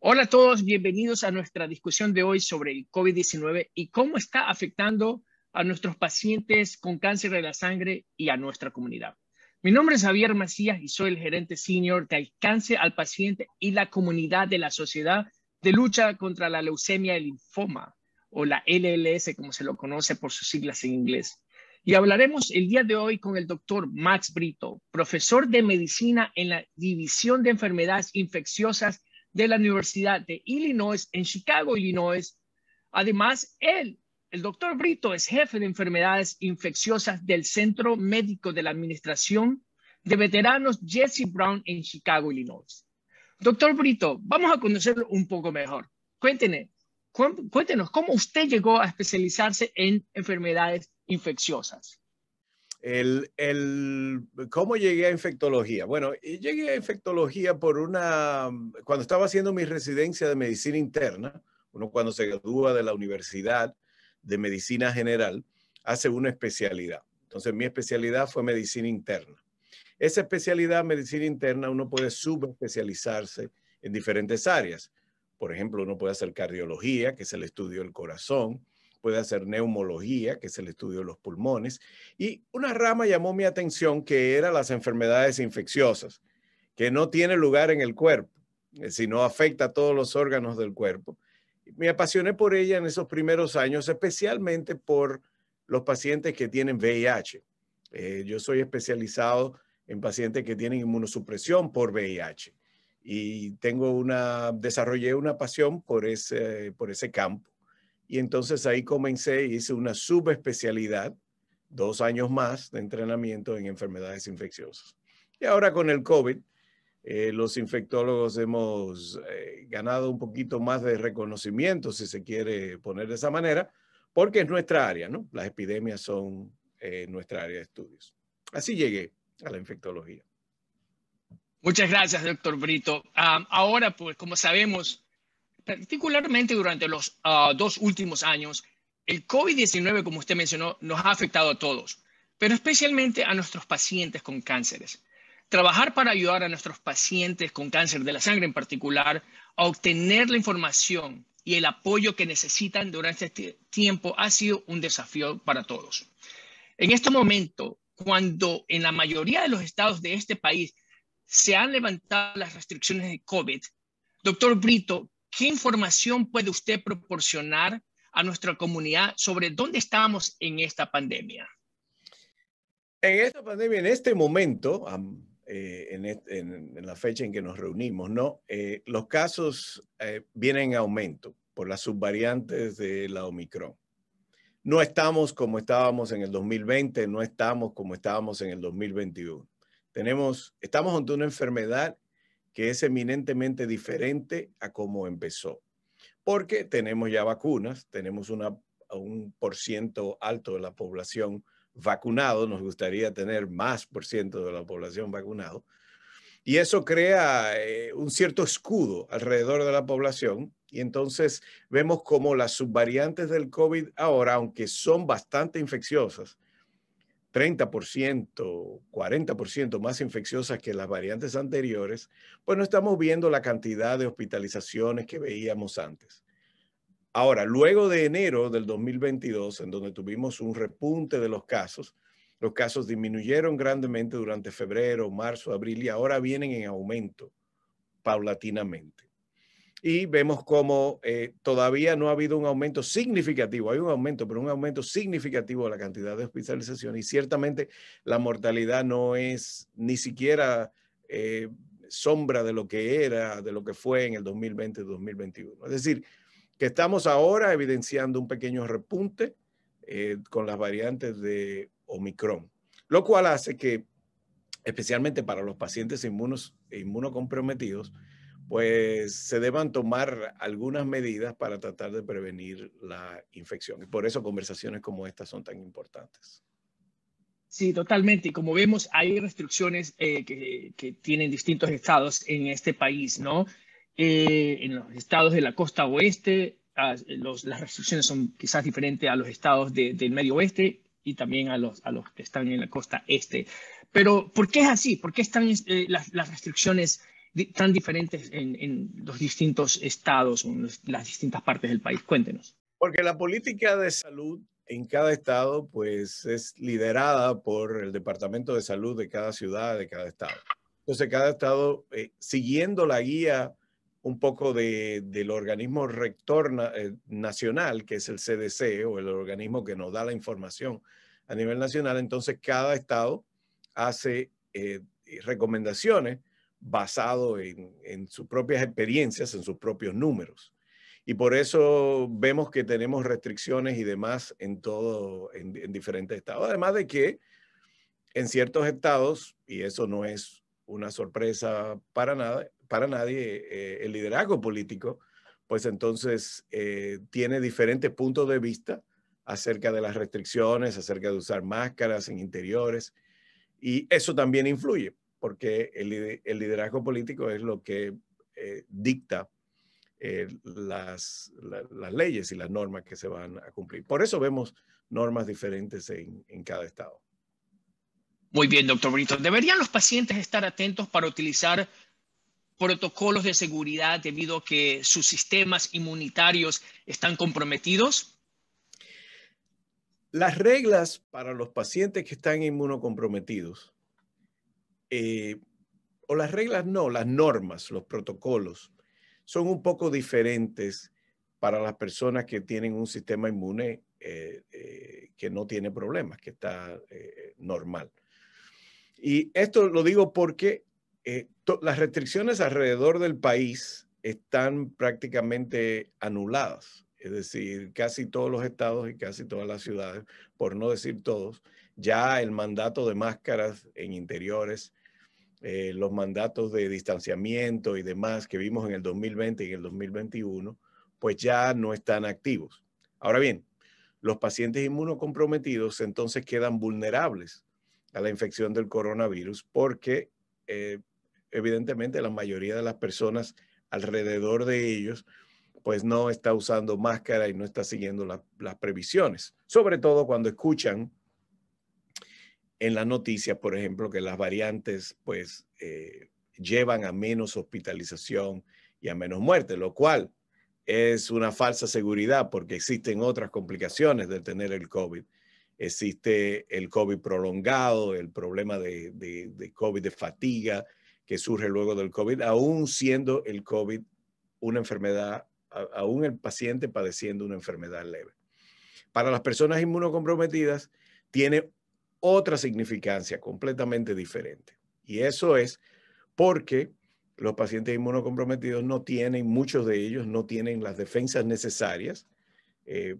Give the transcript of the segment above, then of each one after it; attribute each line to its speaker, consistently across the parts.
Speaker 1: Hola a todos, bienvenidos a nuestra discusión de hoy sobre el COVID-19 y cómo está afectando a nuestros pacientes con cáncer de la sangre y a nuestra comunidad. Mi nombre es Javier Macías y soy el gerente senior de alcance al paciente y la comunidad de la Sociedad de Lucha contra la Leucemia y Linfoma, o la LLS como se lo conoce por sus siglas en inglés. Y hablaremos el día de hoy con el doctor Max Brito, profesor de medicina en la División de Enfermedades Infecciosas de la Universidad de Illinois en Chicago, Illinois. Además, él, el doctor Brito, es jefe de enfermedades infecciosas del Centro Médico de la Administración de Veteranos Jesse Brown en Chicago, Illinois. Doctor Brito, vamos a conocerlo un poco mejor. Cuéntenos, cuéntenos cómo usted llegó a especializarse en enfermedades infecciosas.
Speaker 2: El, el, ¿Cómo llegué a infectología? Bueno, llegué a infectología por una, mm, cuando estaba haciendo mi residencia de medicina interna, uno cuando se gradúa de la universidad de medicina general, hace una especialidad. Entonces, mi especialidad fue medicina interna. Esa especialidad, medicina interna, uno puede subespecializarse en diferentes áreas. Por ejemplo, uno puede hacer cardiología, que es el estudio del corazón puede hacer neumología, que es el estudio de los pulmones, y una rama llamó mi atención que era las enfermedades infecciosas, que no tiene lugar en el cuerpo, eh, sino afecta a todos los órganos del cuerpo. Me apasioné por ella en esos primeros años, especialmente por los pacientes que tienen VIH. Eh, yo soy especializado en pacientes que tienen inmunosupresión por VIH y tengo una, desarrollé una pasión por ese, por ese campo. Y entonces ahí comencé, y hice una subespecialidad, dos años más de entrenamiento en enfermedades infecciosas. Y ahora con el COVID, eh, los infectólogos hemos eh, ganado un poquito más de reconocimiento, si se quiere poner de esa manera, porque es nuestra área, ¿no? Las epidemias son eh, nuestra área de estudios. Así llegué a la infectología.
Speaker 1: Muchas gracias, doctor Brito. Ah, ahora, pues, como sabemos, particularmente durante los ah, dos últimos años, el COVID-19, como usted mencionó, nos ha afectado a todos, pero especialmente a nuestros pacientes con cánceres. Trabajar para ayudar a nuestros pacientes con cáncer de la sangre en particular a obtener la información y el apoyo que necesitan durante este tiempo ha sido un desafío para todos. En este momento, cuando en la mayoría de los estados de este país se han levantado las restricciones de COVID, doctor Brito, ¿Qué información puede usted proporcionar a nuestra comunidad sobre dónde estamos en esta pandemia?
Speaker 2: En esta pandemia, en este momento, eh, en, la fecha en que nos reunimos, ¿no? Eh, los casos eh, vienen en aumento por las subvariantes de la Omicron. No estamos como estábamos en el 2020, no estamos como estábamos en el 2021. Tenemos, estamos ante una enfermedad que es eminentemente diferente a cómo empezó. Porque tenemos ya vacunas, tenemos un por ciento alto de la población vacunado, nos gustaría tener más por ciento de la población vacunado, y eso crea eh, un cierto escudo alrededor de la población. Y entonces vemos como las subvariantes del COVID ahora, aunque son bastante infecciosas, 30%, 40% más infecciosas que las variantes anteriores, pues no estamos viendo la cantidad de hospitalizaciones que veíamos antes. Ahora, luego de enero del 2022, en donde tuvimos un repunte de los casos, los casos disminuyeron grandemente durante febrero, marzo, abril y ahora vienen en aumento paulatinamente y vemos como eh, todavía no ha habido un aumento significativo, hay un aumento, pero un aumento significativo de la cantidad de hospitalización y ciertamente la mortalidad no es ni siquiera eh, sombra de lo que era, de lo que fue en el 2020-2021. Es decir, que estamos ahora evidenciando un pequeño repunte eh, con las variantes de Omicron, lo cual hace que, especialmente para los pacientes inmunos, inmunocomprometidos, pues se deban tomar algunas medidas para tratar de prevenir la infección. por eso conversaciones como estas son tan importantes.
Speaker 1: Sí, totalmente. como vemos, hay restricciones eh, que, tienen distintos estados en este país, ¿no? Eh, en los estados de la costa oeste, las restricciones son quizás diferentes a los estados del medio oeste y también a los, a los que están en la costa este. Pero, ¿por qué es así? ¿Por qué están eh, las, las restricciones? tan diferentes en, los distintos estados o en las distintas partes del país? Cuéntenos.
Speaker 2: Porque la política de salud en cada estado pues es liderada por el departamento de salud de cada ciudad, de cada estado. Entonces cada estado, eh, siguiendo la guía un poco de, del organismo rector eh, nacional, que es el CDC o el organismo que nos da la información a nivel nacional, entonces cada estado hace eh, recomendaciones basado en, sus propias experiencias, en sus propios números. Y por eso vemos que tenemos restricciones y demás en todo, en, diferentes estados. Además de que en ciertos estados, y eso no es una sorpresa para, nada, para nadie, eh, el liderazgo político, pues entonces eh, tiene diferentes puntos de vista acerca de las restricciones, acerca de usar máscaras en interiores, y eso también influye porque el, liderazgo político es lo que eh, dicta eh, las, leyes y las normas que se van a cumplir. Por eso vemos normas diferentes en, en cada estado.
Speaker 1: Muy bien, doctor Brito. ¿Deberían los pacientes estar atentos para utilizar protocolos de seguridad debido a que sus sistemas inmunitarios están comprometidos?
Speaker 2: Las reglas para los pacientes que están inmunocomprometidos eh, o las reglas no, las normas, los protocolos, son un poco diferentes para las personas que tienen un sistema inmune eh, eh, que no tiene problemas, que está normal. Y esto lo digo porque las restricciones alrededor del país están prácticamente anuladas. Es decir, casi todos los estados y casi todas las ciudades, por no decir todos, ya el mandato de máscaras en interiores eh, los mandatos de distanciamiento y demás que vimos en el 2020 y en el 2021, pues ya no están activos. Ahora bien, los pacientes inmunocomprometidos entonces quedan vulnerables a la infección del coronavirus porque eh, evidentemente la mayoría de las personas alrededor de ellos pues no está usando máscara y no está siguiendo las previsiones, sobre todo cuando escuchan en las noticias, por ejemplo, que las variantes pues eh, llevan a menos hospitalización y a menos muerte, lo cual es una falsa seguridad porque existen otras complicaciones de tener el COVID. Existe el COVID prolongado, el problema de, de COVID de fatiga que surge luego del COVID, aún siendo el COVID una enfermedad, aún el paciente padeciendo una enfermedad leve. Para las personas inmunocomprometidas, tiene otra significancia completamente diferente. Y eso es porque los pacientes inmunocomprometidos no tienen, muchos de ellos no tienen las defensas necesarias eh,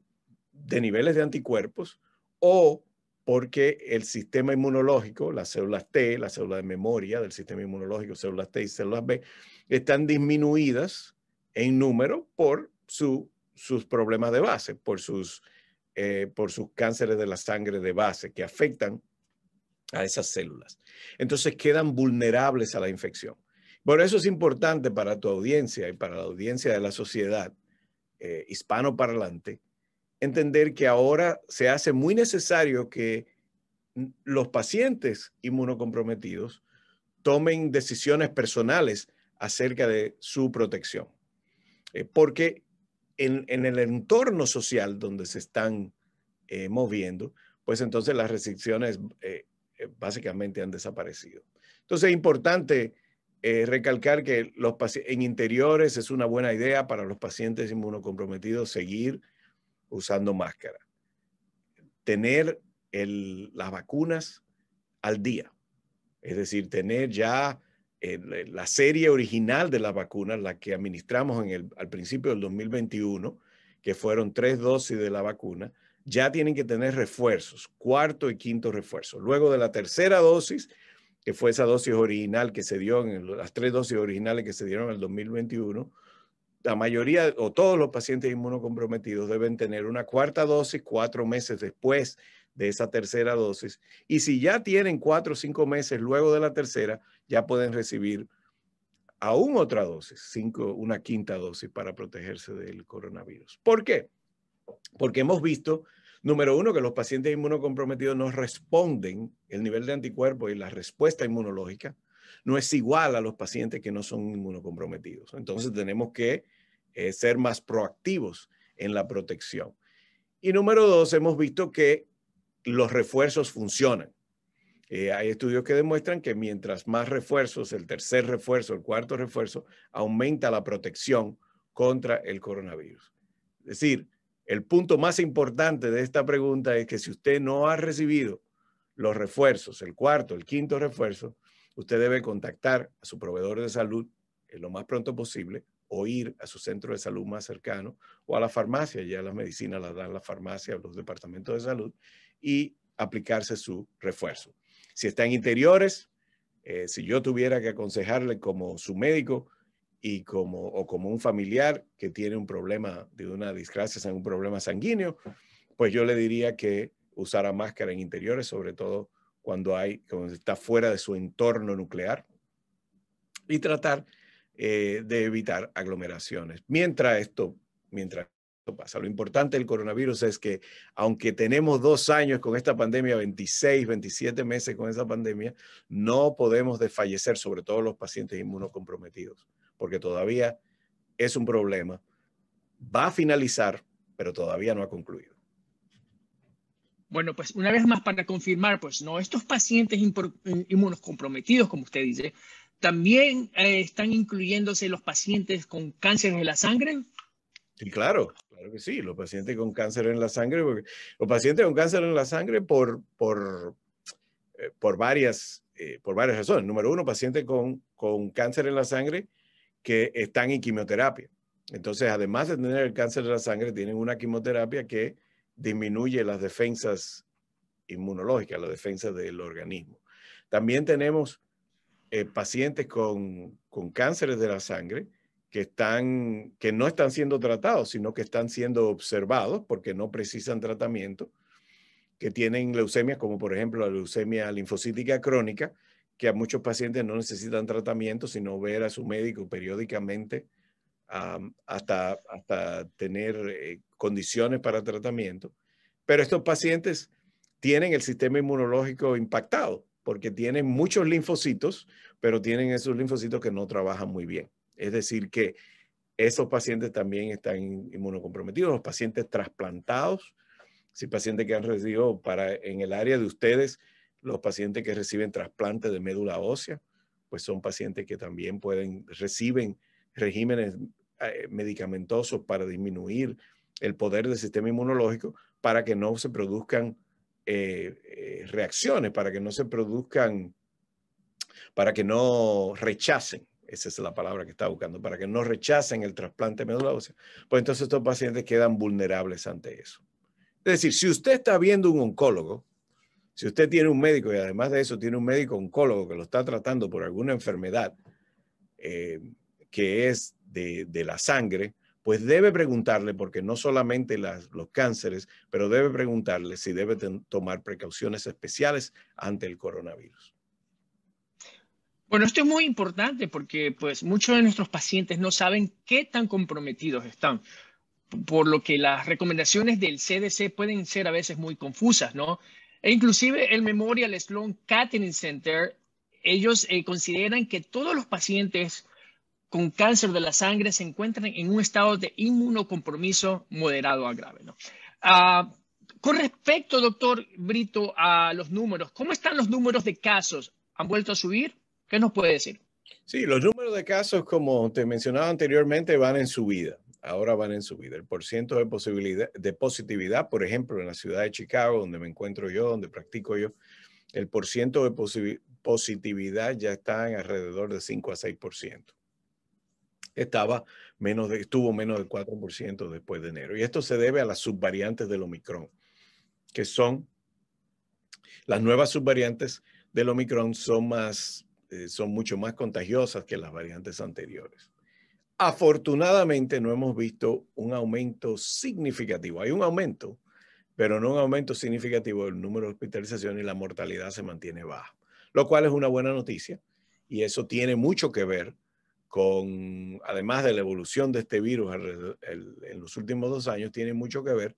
Speaker 2: de niveles de anticuerpos o porque el sistema inmunológico, las células T, las células de memoria del sistema inmunológico, células T y células B, están disminuidas en número por sus problemas de base, por sus eh, por sus cánceres de la sangre de base que afectan a esas células. Entonces quedan vulnerables a la infección. Por eso es importante para tu audiencia y para la audiencia de la sociedad eh, hispanoparlante entender que ahora se hace muy necesario que los pacientes inmunocomprometidos tomen decisiones personales acerca de su protección. Eh, porque en, el entorno social donde se están eh, moviendo, pues entonces las restricciones eh, eh, básicamente han desaparecido. Entonces es importante recalcar que los en interiores es una buena idea para los pacientes inmunocomprometidos seguir usando máscara. Tener las vacunas al día, es decir, tener ya eh, la serie original de la vacuna, la que administramos en el, al principio del 2021, que fueron tres dosis de la vacuna, ya tienen que tener refuerzos, cuarto y quinto refuerzo. Luego de la tercera dosis, que fue esa dosis original que se dio, en las tres dosis originales que se dieron en el 2021, la mayoría o todos los pacientes inmunocomprometidos deben tener una cuarta dosis cuatro meses después de esa tercera dosis. Y si ya tienen cuatro o cinco meses luego de la tercera, ya pueden recibir aún otra dosis, cinco, una quinta dosis para protegerse del coronavirus. ¿Por qué? Porque hemos visto, número uno, que los pacientes inmunocomprometidos no responden, el nivel de anticuerpos y la respuesta inmunológica no es igual a los pacientes que no son inmunocomprometidos. Entonces tenemos que eh, ser más proactivos en la protección. Y número dos, hemos visto que los refuerzos funcionan. Eh, hay estudios que demuestran que mientras más refuerzos, el tercer refuerzo, el cuarto refuerzo, aumenta la protección contra el coronavirus. Es decir, el punto más importante de esta pregunta es que si usted no ha recibido los refuerzos, el cuarto, el quinto refuerzo, usted debe contactar a su proveedor de salud eh, lo más pronto posible o ir a su centro de salud más cercano o a la farmacia, ya la medicina las dan la farmacia los departamentos de salud, y aplicarse su refuerzo. Si está en interiores, eh, si yo tuviera que aconsejarle como su médico y como, o como un familiar que tiene un problema de una disgracia, un problema sanguíneo, pues yo le diría que usara máscara en interiores, sobre todo cuando, hay, cuando está fuera de su entorno nuclear, y tratar eh, de evitar aglomeraciones. Mientras esto, mientras pasa. Lo importante del coronavirus es que, aunque tenemos dos años con esta pandemia, 26, 27 meses con esa pandemia, no podemos desfallecer, sobre todo los pacientes inmunocomprometidos, porque todavía es un problema. Va a finalizar, pero todavía no ha concluido.
Speaker 1: Bueno, pues una vez más para confirmar, pues no, estos pacientes eh, inmunocomprometidos, como usted dice, también eh, están incluyéndose los pacientes con cáncer de la sangre.
Speaker 2: Sí, claro. Claro que sí, los pacientes con cáncer en la sangre, los pacientes con cáncer en la sangre por, por, eh, por, varias, eh, por varias razones. Número uno, pacientes con, cáncer en la sangre que están en quimioterapia. Entonces, además de tener el cáncer de la sangre, tienen una quimioterapia que disminuye las defensas inmunológicas, las defensas del organismo. También tenemos eh, pacientes con, con cánceres de la sangre que, están, que no están siendo tratados, sino que están siendo observados porque no precisan tratamiento, que tienen leucemias como por ejemplo la leucemia linfocítica crónica, que a muchos pacientes no necesitan tratamiento, sino ver a su médico periódicamente hasta, hasta tener eh, condiciones para tratamiento. Pero estos pacientes tienen el sistema inmunológico impactado porque tienen muchos linfocitos, pero tienen esos linfocitos que no trabajan muy bien. Es decir, que esos pacientes también están inmunocomprometidos, los pacientes trasplantados, si pacientes que han recibido para en el área de ustedes, los pacientes que reciben trasplante de médula ósea, pues son pacientes que también pueden, reciben regímenes eh, medicamentosos para disminuir el poder del sistema inmunológico para que no se produzcan eh, eh, reacciones, para que no se produzcan, para que no rechacen esa es la palabra que está buscando, para que no rechacen el trasplante de médula ósea. Pues entonces estos pacientes quedan vulnerables ante eso. Es decir, si usted está viendo un oncólogo, si usted tiene un médico y además de eso tiene un médico oncólogo que lo está tratando por alguna enfermedad eh, que es de, la sangre, pues debe preguntarle, porque no solamente los cánceres, pero debe preguntarle si debe tomar precauciones especiales ante el coronavirus.
Speaker 1: Bueno, esto es muy importante porque pues muchos de nuestros pacientes no saben qué tan comprometidos están, por lo que las recomendaciones del CDC pueden ser a veces muy confusas, ¿no? E inclusive el Memorial Sloan Kettering Center, ellos eh, consideran que todos los pacientes con cáncer de la sangre se encuentran en un estado de inmunocompromiso moderado a grave, ¿no? Ah, con respecto, doctor Brito, a los números, ¿cómo están los números de casos? ¿Han vuelto a subir? ¿Qué nos puede decir?
Speaker 2: Sí, los números de casos, como te mencionaba anteriormente, van en subida. Ahora van en subida. El porcentaje de, posibilidad, de positividad, por ejemplo, en la ciudad de Chicago, donde me encuentro yo, donde practico yo, el porcentaje de positividad ya está en alrededor de 5 a 6%. Estaba menos de, estuvo menos del 4% después de enero. Y esto se debe a las subvariantes del Omicron, que son las nuevas subvariantes del Omicron son más eh, son mucho más contagiosas que las variantes anteriores. Afortunadamente no hemos visto un aumento significativo. Hay un aumento, pero no un aumento significativo del número de hospitalizaciones y la mortalidad se mantiene baja, lo cual es una buena noticia y eso tiene mucho que ver con, además de la evolución de este virus en los últimos dos años, tiene mucho que ver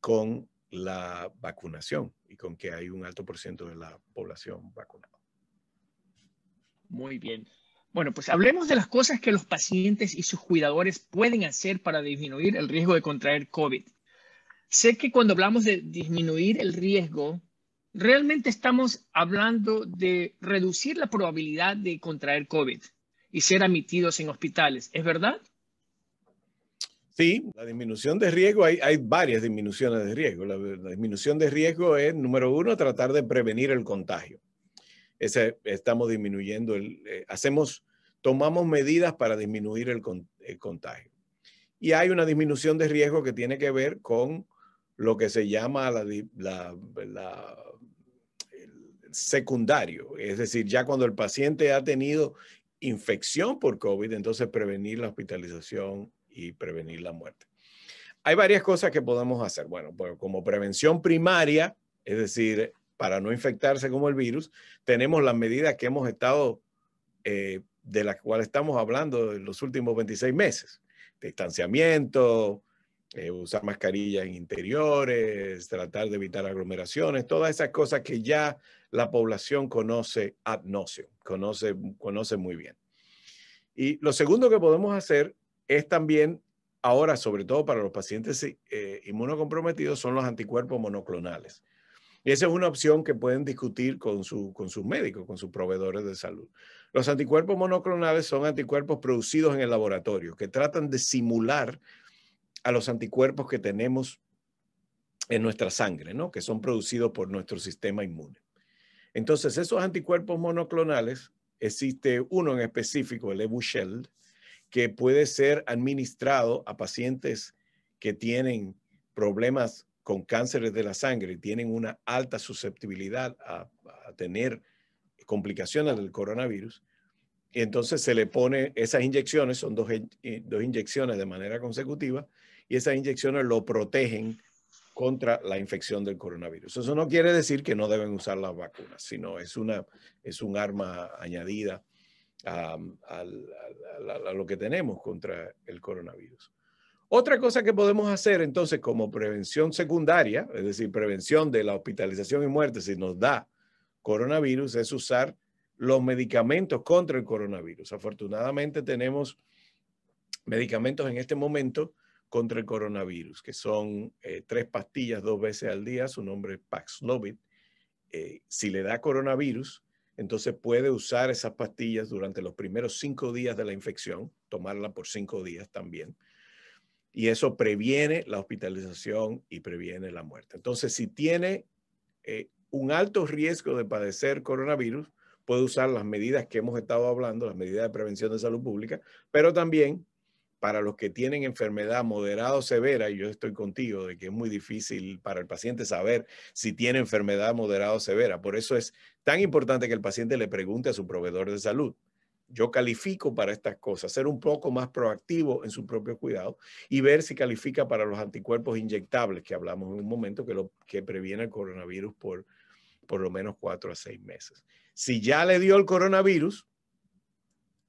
Speaker 2: con la vacunación y con que hay un alto porcentaje de la población vacunada. Muy bien. Bueno, pues hablemos de las
Speaker 1: cosas que los pacientes y sus cuidadores pueden hacer para disminuir el riesgo de contraer COVID. Sé que cuando hablamos de disminuir el riesgo, realmente estamos hablando de reducir la probabilidad de contraer COVID y ser admitidos en hospitales, ¿es verdad?
Speaker 2: Sí, la disminución de riesgo, hay, varias disminuciones de riesgo. la disminución de riesgo es, número uno, tratar de prevenir el contagio estamos disminuyendo, el, eh, hacemos, tomamos medidas para disminuir el, contagio. Y hay una disminución de riesgo que tiene que ver con lo que se llama la, secundario, es decir, ya cuando el paciente ha tenido infección por COVID, entonces prevenir la hospitalización y prevenir la muerte. Hay varias cosas que podemos hacer. Bueno, pues, como prevención primaria, es decir, para no infectarse como el virus, tenemos las medidas que hemos estado, eh, de las cuales estamos hablando en los últimos 26 meses. Distanciamiento, eh, usar mascarillas en interiores, tratar de evitar aglomeraciones, todas esas cosas que ya la población conoce ad nocio, conoce, muy bien. Y lo segundo que podemos hacer es también, ahora sobre todo para los pacientes eh, inmunocomprometidos, son los anticuerpos monoclonales. Y esa es una opción que pueden discutir con, su, con sus médicos, con sus proveedores de salud. Los anticuerpos monoclonales son anticuerpos producidos en el laboratorio que tratan de simular a los anticuerpos que tenemos en nuestra sangre, ¿no? que son producidos por nuestro sistema inmune. Entonces, esos anticuerpos monoclonales, existe uno en específico, el Ebuchel, que puede ser administrado a pacientes que tienen problemas con cánceres de la sangre tienen una alta susceptibilidad a, tener complicaciones del coronavirus, entonces se le pone esas inyecciones, son eh, dos, inyecciones de manera consecutiva, y esas inyecciones lo protegen contra la infección del coronavirus. Eso no quiere decir que no deben usar las vacunas, sino es, una, es un arma añadida a lo que tenemos contra el coronavirus. Otra cosa que podemos hacer entonces como prevención secundaria, es decir, prevención de la hospitalización y muerte si nos da coronavirus, es usar los medicamentos contra el coronavirus. Afortunadamente tenemos medicamentos en este momento contra el coronavirus, que son eh, tres pastillas dos veces al día, su nombre es Paxlovid. Eh, si le da coronavirus, entonces puede usar esas pastillas durante los primeros cinco días de la infección, tomarla por cinco días también y eso previene la hospitalización y previene la muerte. Entonces, si tiene eh, un alto riesgo de padecer coronavirus, puede usar las medidas que hemos estado hablando, las medidas de prevención de salud pública, pero también para los que tienen enfermedad moderada o severa, y yo estoy contigo de que es muy difícil para el paciente saber si tiene enfermedad moderada o severa. Por eso es tan importante que el paciente le pregunte a su proveedor de salud yo califico para estas cosas, ser un poco más proactivo en su propio cuidado y ver si califica para los anticuerpos inyectables que hablamos en un momento que, lo, que previene el coronavirus por por lo menos cuatro a seis meses. Si ya le dio el coronavirus,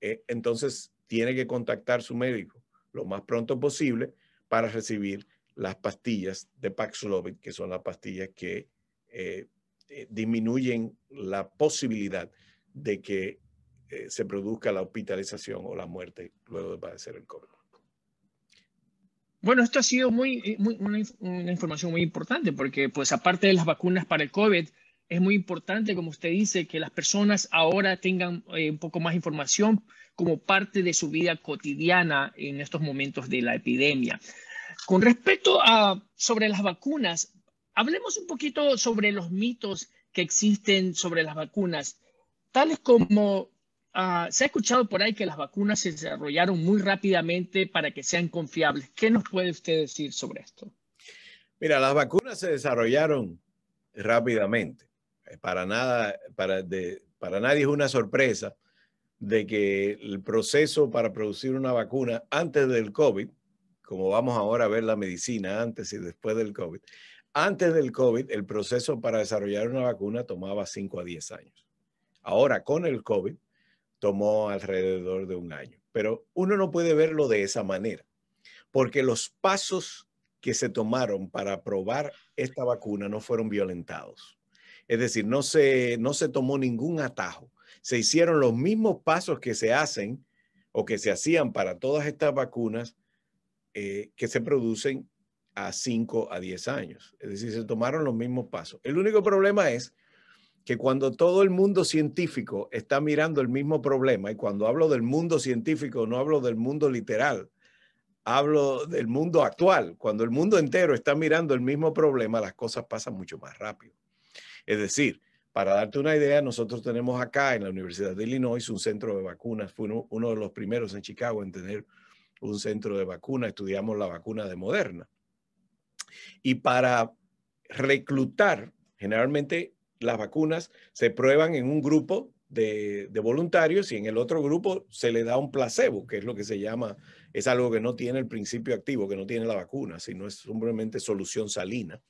Speaker 2: eh, entonces tiene que contactar su médico lo más pronto posible para recibir las pastillas de Paxlovid, que son las pastillas que eh, eh, disminuyen la posibilidad de que eh, se produzca la hospitalización o la muerte luego de padecer el COVID.
Speaker 1: Bueno, esto ha sido muy, eh, muy una, información muy importante porque, pues, aparte de las vacunas para el COVID, es muy importante, como usted dice, que las personas ahora tengan eh, un poco más información como parte de su vida cotidiana en estos momentos de la epidemia. Con respecto a sobre las vacunas, hablemos un poquito sobre los mitos que existen sobre las vacunas, tales como Ah, se ha escuchado por ahí que las vacunas se desarrollaron muy rápidamente para que sean confiables. ¿Qué nos puede usted decir sobre esto?
Speaker 2: Mira, las vacunas se desarrollaron rápidamente. Eh, para nada, para, para nadie es una sorpresa de que el proceso para producir una vacuna antes del COVID, como vamos ahora a ver la medicina antes y después del COVID, antes del COVID el proceso para desarrollar una vacuna tomaba 5 a 10 años. Ahora con el COVID tomó alrededor de un año. Pero uno no puede verlo de esa manera, porque los pasos que se tomaron para probar esta vacuna no fueron violentados. Es decir, no se, no se tomó ningún atajo. Se hicieron los mismos pasos que se hacen o que se hacían para todas estas vacunas eh, que se producen a 5 a 10 años. Es decir, se tomaron los mismos pasos. El único problema es que cuando todo el mundo científico está mirando el mismo problema, y cuando hablo del mundo científico no hablo del mundo literal, hablo del mundo actual, cuando el mundo entero está mirando el mismo problema, las cosas pasan mucho más rápido. Es decir, para darte una idea, nosotros tenemos acá en la Universidad de Illinois un centro de vacunas, fue uno, de los primeros en Chicago en tener un centro de vacunas, estudiamos la vacuna de Moderna. Y para reclutar, generalmente las vacunas se prueban en un grupo de, voluntarios y en el otro grupo se le da un placebo, que es lo que se llama, es algo que no tiene el principio activo, que no tiene la vacuna, sino es simplemente solución salina.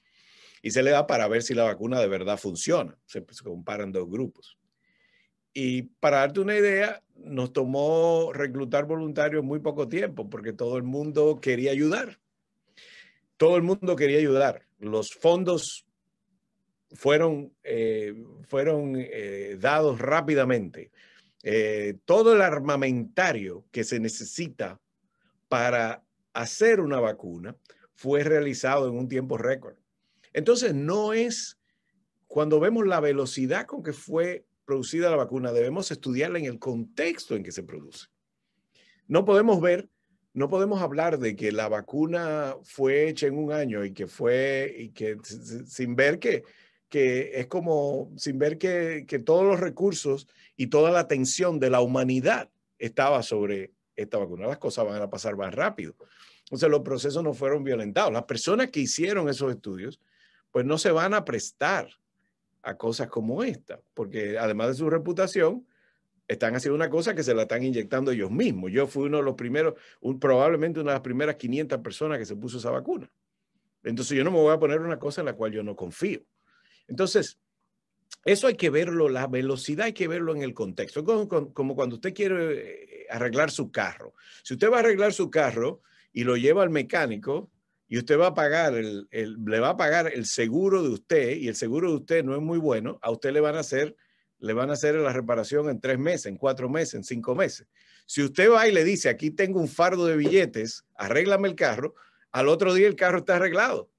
Speaker 2: Y se le da para ver si la vacuna de verdad funciona. se pues, comparan dos grupos. Y para darte una idea, nos tomó reclutar voluntarios muy poco tiempo, porque todo el mundo quería ayudar. Todo el mundo quería ayudar. Los fondos fueron, eh, fueron eh, dados rápidamente. Eh, todo el armamentario que se necesita para hacer una vacuna fue realizado en un tiempo récord. Entonces, no es, cuando vemos la velocidad con que fue producida la vacuna, debemos estudiarla en el contexto en que se produce. No podemos ver, no podemos hablar de que la vacuna fue hecha en un año y que fue, y que sin ver que que es como sin ver que, todos los recursos y toda la atención de la humanidad estaba sobre esta vacuna. Las cosas van a pasar más rápido. Entonces los procesos no fueron violentados. Las personas que hicieron esos estudios, pues no se van a prestar a cosas como esta, porque además de su reputación, están haciendo una cosa que se la están inyectando ellos mismos. Yo fui uno de los primeros, probablemente una de las primeras 500 personas que se puso esa vacuna. Entonces yo no me voy a poner una cosa en la cual yo no confío. Entonces, eso hay que verlo, la velocidad hay que verlo en el contexto. como, cuando usted quiere eh, arreglar su carro. Si usted va a arreglar su carro y lo lleva al mecánico, y usted va a pagar el, le va a pagar el seguro de usted y el seguro de usted no es muy bueno, a usted le van a hacer le van a hacer la reparación en tres meses, en cuatro meses, en cinco meses. Si usted va y le dice, aquí tengo un fardo de billetes, arréglame el carro, al otro día el carro está arreglado.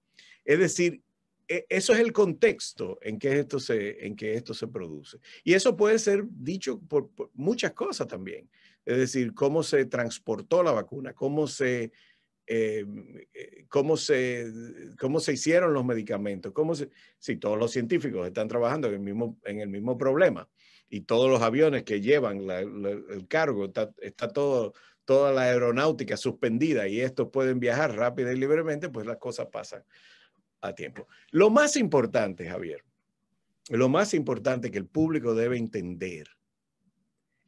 Speaker 2: Es decir, e, eso es el contexto en que, esto se, en que esto se produce. Y eso puede ser dicho por, muchas cosas también. Es decir, cómo se transportó la vacuna, cómo se, em, eh, cómo se, cómo se hicieron los medicamentos, cómo si todos los científicos están trabajando en el mismo, en el mismo problema y todos los aviones que llevan el cargo, está, está toda la aeronáutica suspendida y estos pueden viajar rápida y libremente, pues las cosas pasan tiempo. Lo más importante, Javier, lo más importante que el público debe entender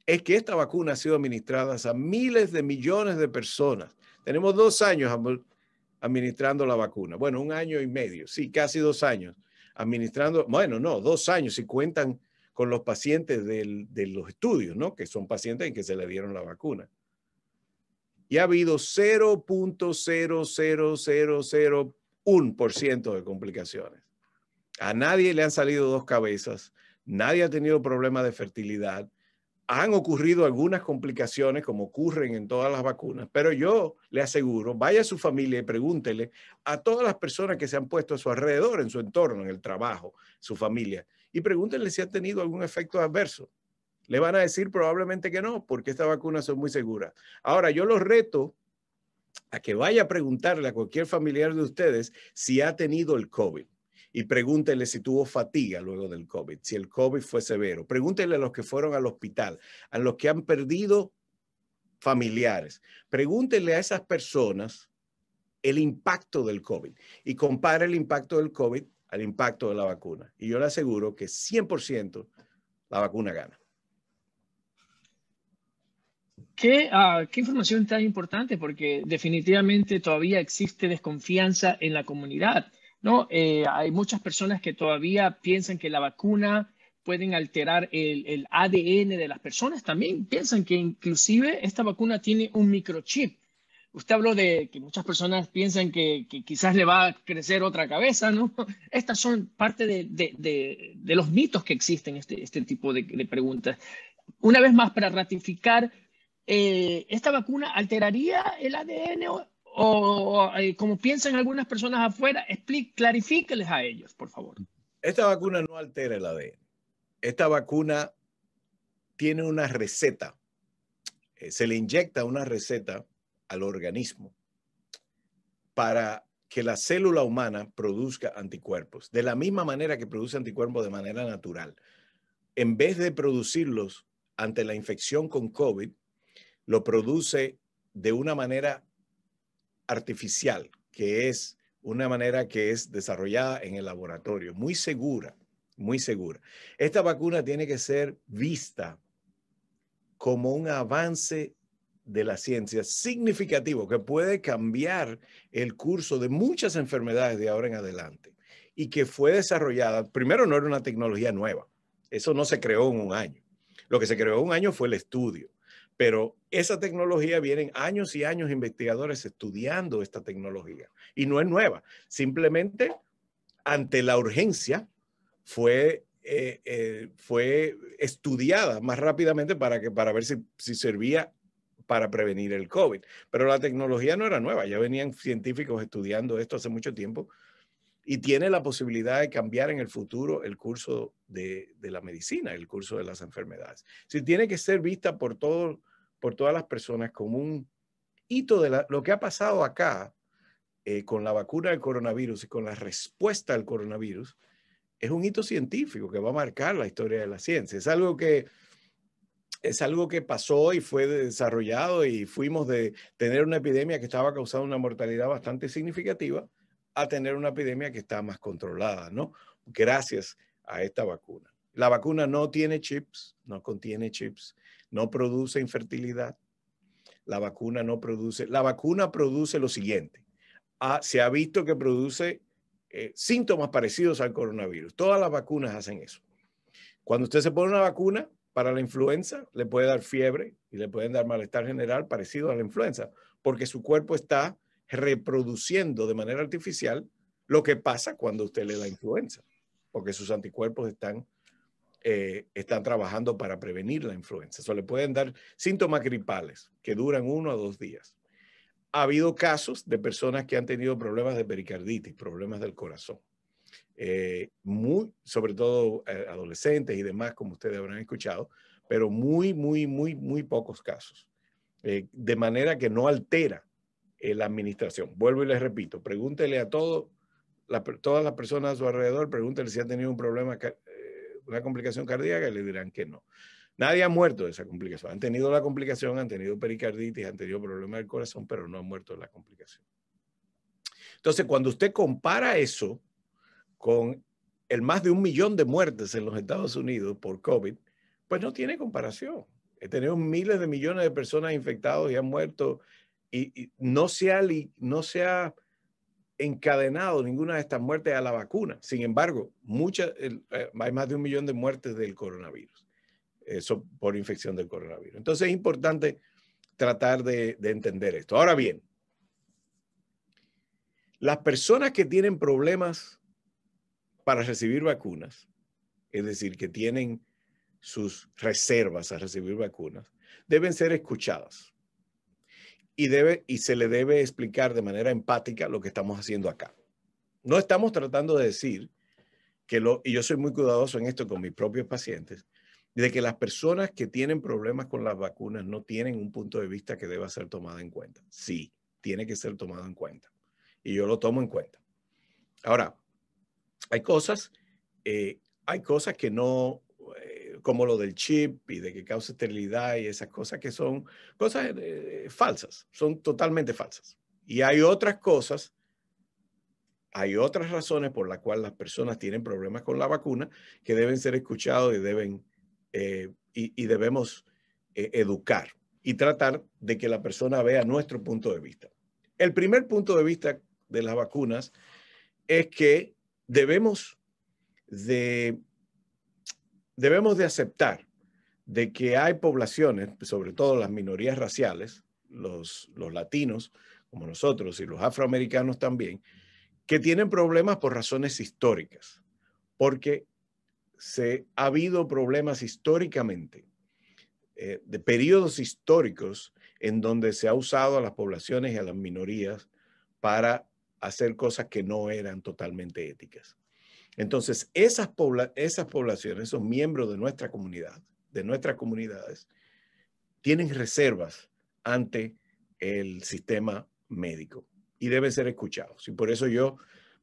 Speaker 2: es que esta vacuna ha sido administrada a miles de millones de personas. Tenemos dos años administrando la vacuna. Bueno, un año y medio, sí, casi dos años administrando, bueno, no, dos años si cuentan con los pacientes de los estudios, ¿no? Que son pacientes en que se le dieron la vacuna. Y ha habido 0.0000 un por ciento de complicaciones. A nadie le han salido dos cabezas, nadie ha tenido problemas de fertilidad, han ocurrido algunas complicaciones como ocurren en todas las vacunas, pero yo le aseguro, vaya a su familia y pregúntele a todas las personas que se han puesto a su alrededor, en su entorno, en el trabajo, su familia, y pregúntele si ha tenido algún efecto adverso. Le van a decir probablemente que no, porque estas vacunas son muy seguras. Ahora, yo los reto a que vaya a preguntarle a cualquier familiar de ustedes si ha tenido el COVID y pregúntele si tuvo fatiga luego del COVID, si el COVID fue severo. Pregúntele a los que fueron al hospital, a los que han perdido familiares. Pregúntele a esas personas el impacto del COVID y compare el impacto del COVID al impacto de la vacuna. Y yo le aseguro que 100% la vacuna gana.
Speaker 1: ¿Qué, ah, ¿Qué, información tan importante? Porque definitivamente todavía existe desconfianza en la comunidad, ¿no? Eh, hay muchas personas que todavía piensan que la vacuna pueden alterar el, ADN de las personas. También piensan que inclusive esta vacuna tiene un microchip. Usted habló de que muchas personas piensan que, quizás le va a crecer otra cabeza, ¿no? Estas son parte de, de los mitos que existen, este, este tipo de preguntas. Una vez más, para ratificar eh, ¿esta vacuna alteraría el ADN o, eh, como piensan algunas personas afuera? Explique, a ellos, por favor.
Speaker 2: Esta vacuna no altera el ADN. Esta vacuna tiene una receta. Eh, se le inyecta una receta al organismo para que la célula humana produzca anticuerpos, de la misma manera que produce anticuerpos de manera natural. En vez de producirlos ante la infección con COVID, lo produce de una manera artificial, que es una manera que es desarrollada en el laboratorio, muy segura, muy segura. Esta vacuna tiene que ser vista como un avance de la ciencia significativo que puede cambiar el curso de muchas enfermedades de ahora en adelante y que fue desarrollada, primero no era una tecnología nueva, eso no se creó en un año, lo que se creó en un año fue el estudio pero esa tecnología vienen años y años investigadores estudiando esta tecnología y no es nueva. Simplemente ante la urgencia eh, eh, fue, estudiada más rápidamente para, que, para ver si, si servía para prevenir el COVID. Pero la tecnología no era nueva, ya venían científicos estudiando esto hace mucho tiempo y tiene la posibilidad de cambiar en el futuro el curso de, la medicina, el curso de las enfermedades. Si tiene que ser vista por, todo, por todas las personas como un hito de lo que ha pasado acá eh, con la vacuna del coronavirus y con la respuesta al coronavirus, es un hito científico que va a marcar la historia de la ciencia. Es algo que, es algo que pasó y fue desarrollado y fuimos de tener una epidemia que estaba causando una mortalidad bastante significativa a tener una epidemia que está más controlada, ¿no? Gracias a esta vacuna. La vacuna no tiene chips, no contiene chips, no produce infertilidad. La vacuna no produce, la vacuna produce lo siguiente. Ah, se ha visto que produce eh, síntomas parecidos al coronavirus. Todas las vacunas hacen eso. Cuando usted se pone una vacuna para la influenza, le puede dar fiebre y le pueden dar malestar general parecido a la influenza, porque su cuerpo está reproduciendo de manera artificial lo que pasa cuando usted le da influenza, porque sus anticuerpos están, eh, están trabajando para prevenir la influenza. Eso le pueden dar síntomas gripales que duran uno a dos días. Ha habido casos de personas que han tenido problemas de pericarditis, problemas del corazón. Eh, muy, sobre todo eh, adolescentes y demás, como ustedes habrán escuchado, pero muy, muy, muy, muy pocos casos. de manera que no altera eh, la administración. Vuelvo y les repito, pregúntele a todo, todas las personas a su alrededor, pregúntele si han tenido un problema, eh, una complicación cardíaca, y le dirán que no. Nadie ha muerto de esa complicación. Han tenido la complicación, han tenido pericarditis, han tenido problemas del corazón, pero no han muerto de la complicación. Entonces, cuando usted compara eso con el más de un millón de muertes en los Estados Unidos por COVID, pues no tiene comparación. He tenido miles de millones de personas infectadas y han muerto y, no, se ha, no encadenado ninguna de estas muertes a la vacuna. Sin embargo, eh, hay más de un millón de muertes del coronavirus, eso por infección del coronavirus. Entonces es importante tratar de entender esto. Ahora bien, las personas que tienen problemas para recibir vacunas, es decir, que tienen sus reservas a recibir vacunas, deben ser escuchadas y, debe, y se le debe explicar de manera empática lo que estamos haciendo acá. No estamos tratando de decir que lo, y yo soy muy cuidadoso en esto con mis propios pacientes, de que las personas que tienen problemas con las vacunas no tienen un punto de vista que deba ser tomado en cuenta. Sí, tiene que ser tomado en cuenta. Y yo lo tomo en cuenta. Ahora, hay cosas, eh, hay cosas que no, eh, como lo del chip y de que causa esterilidad y esas cosas que son cosas eh, eh, falsas, son totalmente falsas. Y hay otras cosas, hay otras razones por las cuales las personas tienen problemas con la vacuna que deben ser escuchados y deben y, debemos educar y tratar de que la persona vea nuestro punto de vista. El primer punto de vista de las vacunas es que debemos de debemos de aceptar de que hay poblaciones, sobre todo las minorías raciales, los, latinos como nosotros y los afroamericanos también, que tienen problemas por razones históricas, porque se ha habido problemas históricamente, eh, de periodos históricos en donde se ha usado a las poblaciones y a las minorías para hacer cosas que no eran totalmente éticas. Entonces, esas, poblaciones, esos miembros de nuestra comunidad, de nuestras comunidades, tienen reservas ante el sistema médico y deben ser escuchados. Y por eso yo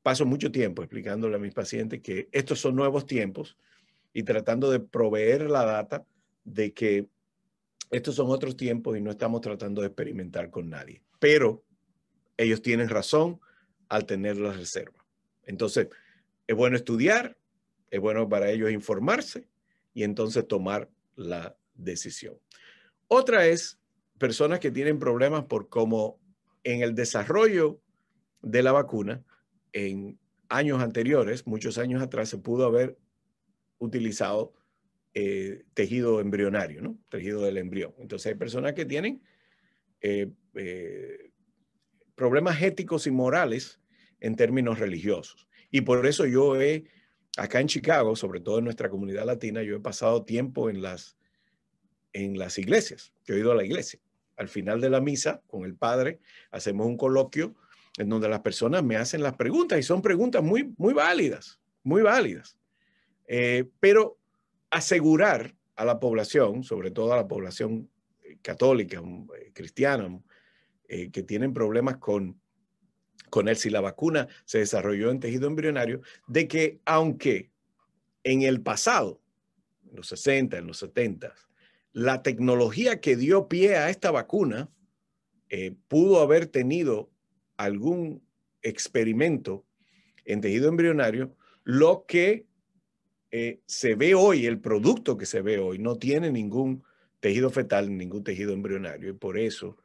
Speaker 2: paso mucho tiempo explicándole a mis pacientes que estos son nuevos tiempos y tratando de proveer la data de que estos son otros tiempos y no estamos tratando de experimentar con nadie. Pero ellos tienen razón al tener las reserva. Entonces, es bueno estudiar, es bueno para ellos informarse y entonces tomar la decisión. Otra es personas que tienen problemas por como en el desarrollo de la vacuna, en años anteriores, muchos años atrás, se pudo haber utilizado eh, tejido embrionario, ¿no? Tejido del embrión. Entonces hay personas que tienen eh, eh, problemas éticos y morales en términos religiosos. Y por eso yo he, acá en Chicago, sobre todo en nuestra comunidad latina, yo he pasado tiempo en las, en las iglesias. Yo he ido a la iglesia. Al final de la misa, con el padre, hacemos un coloquio en donde las personas me hacen las preguntas y son preguntas muy, muy válidas, muy válidas. Eh, pero asegurar a la población, sobre todo a la población eh, católica, mm, eh, cristiana, mm, que tienen problemas con con él si la vacuna se desarrolló en tejido embrionario, de que aunque en el pasado, en los 60, en los 70, la tecnología que dio pie a esta vacuna eh, pudo haber tenido algún experimento en tejido embrionario, lo que eh, se ve hoy, el producto que se ve hoy, no tiene ningún tejido fetal, ningún tejido embrionario, y por eso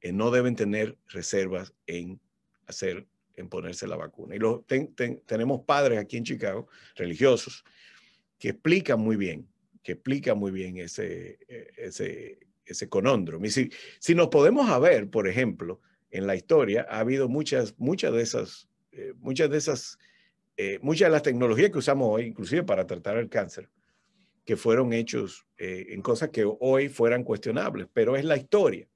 Speaker 2: eh, no deben tener reservas en hacer en ponerse la vacuna. Y lo, tenemos padres aquí en Chicago, religiosos, que explican muy bien, que explican muy bien ese, e, ese, ese conondro. Y si, si nos podemos haber, por ejemplo, en la historia, ha habido muchas, muchas de esas, eh, muchas de esas, eh, muchas de las tecnologías que usamos hoy, inclusive para tratar el cáncer, que fueron hechos eh, en cosas que hoy fueran cuestionables, pero es la historia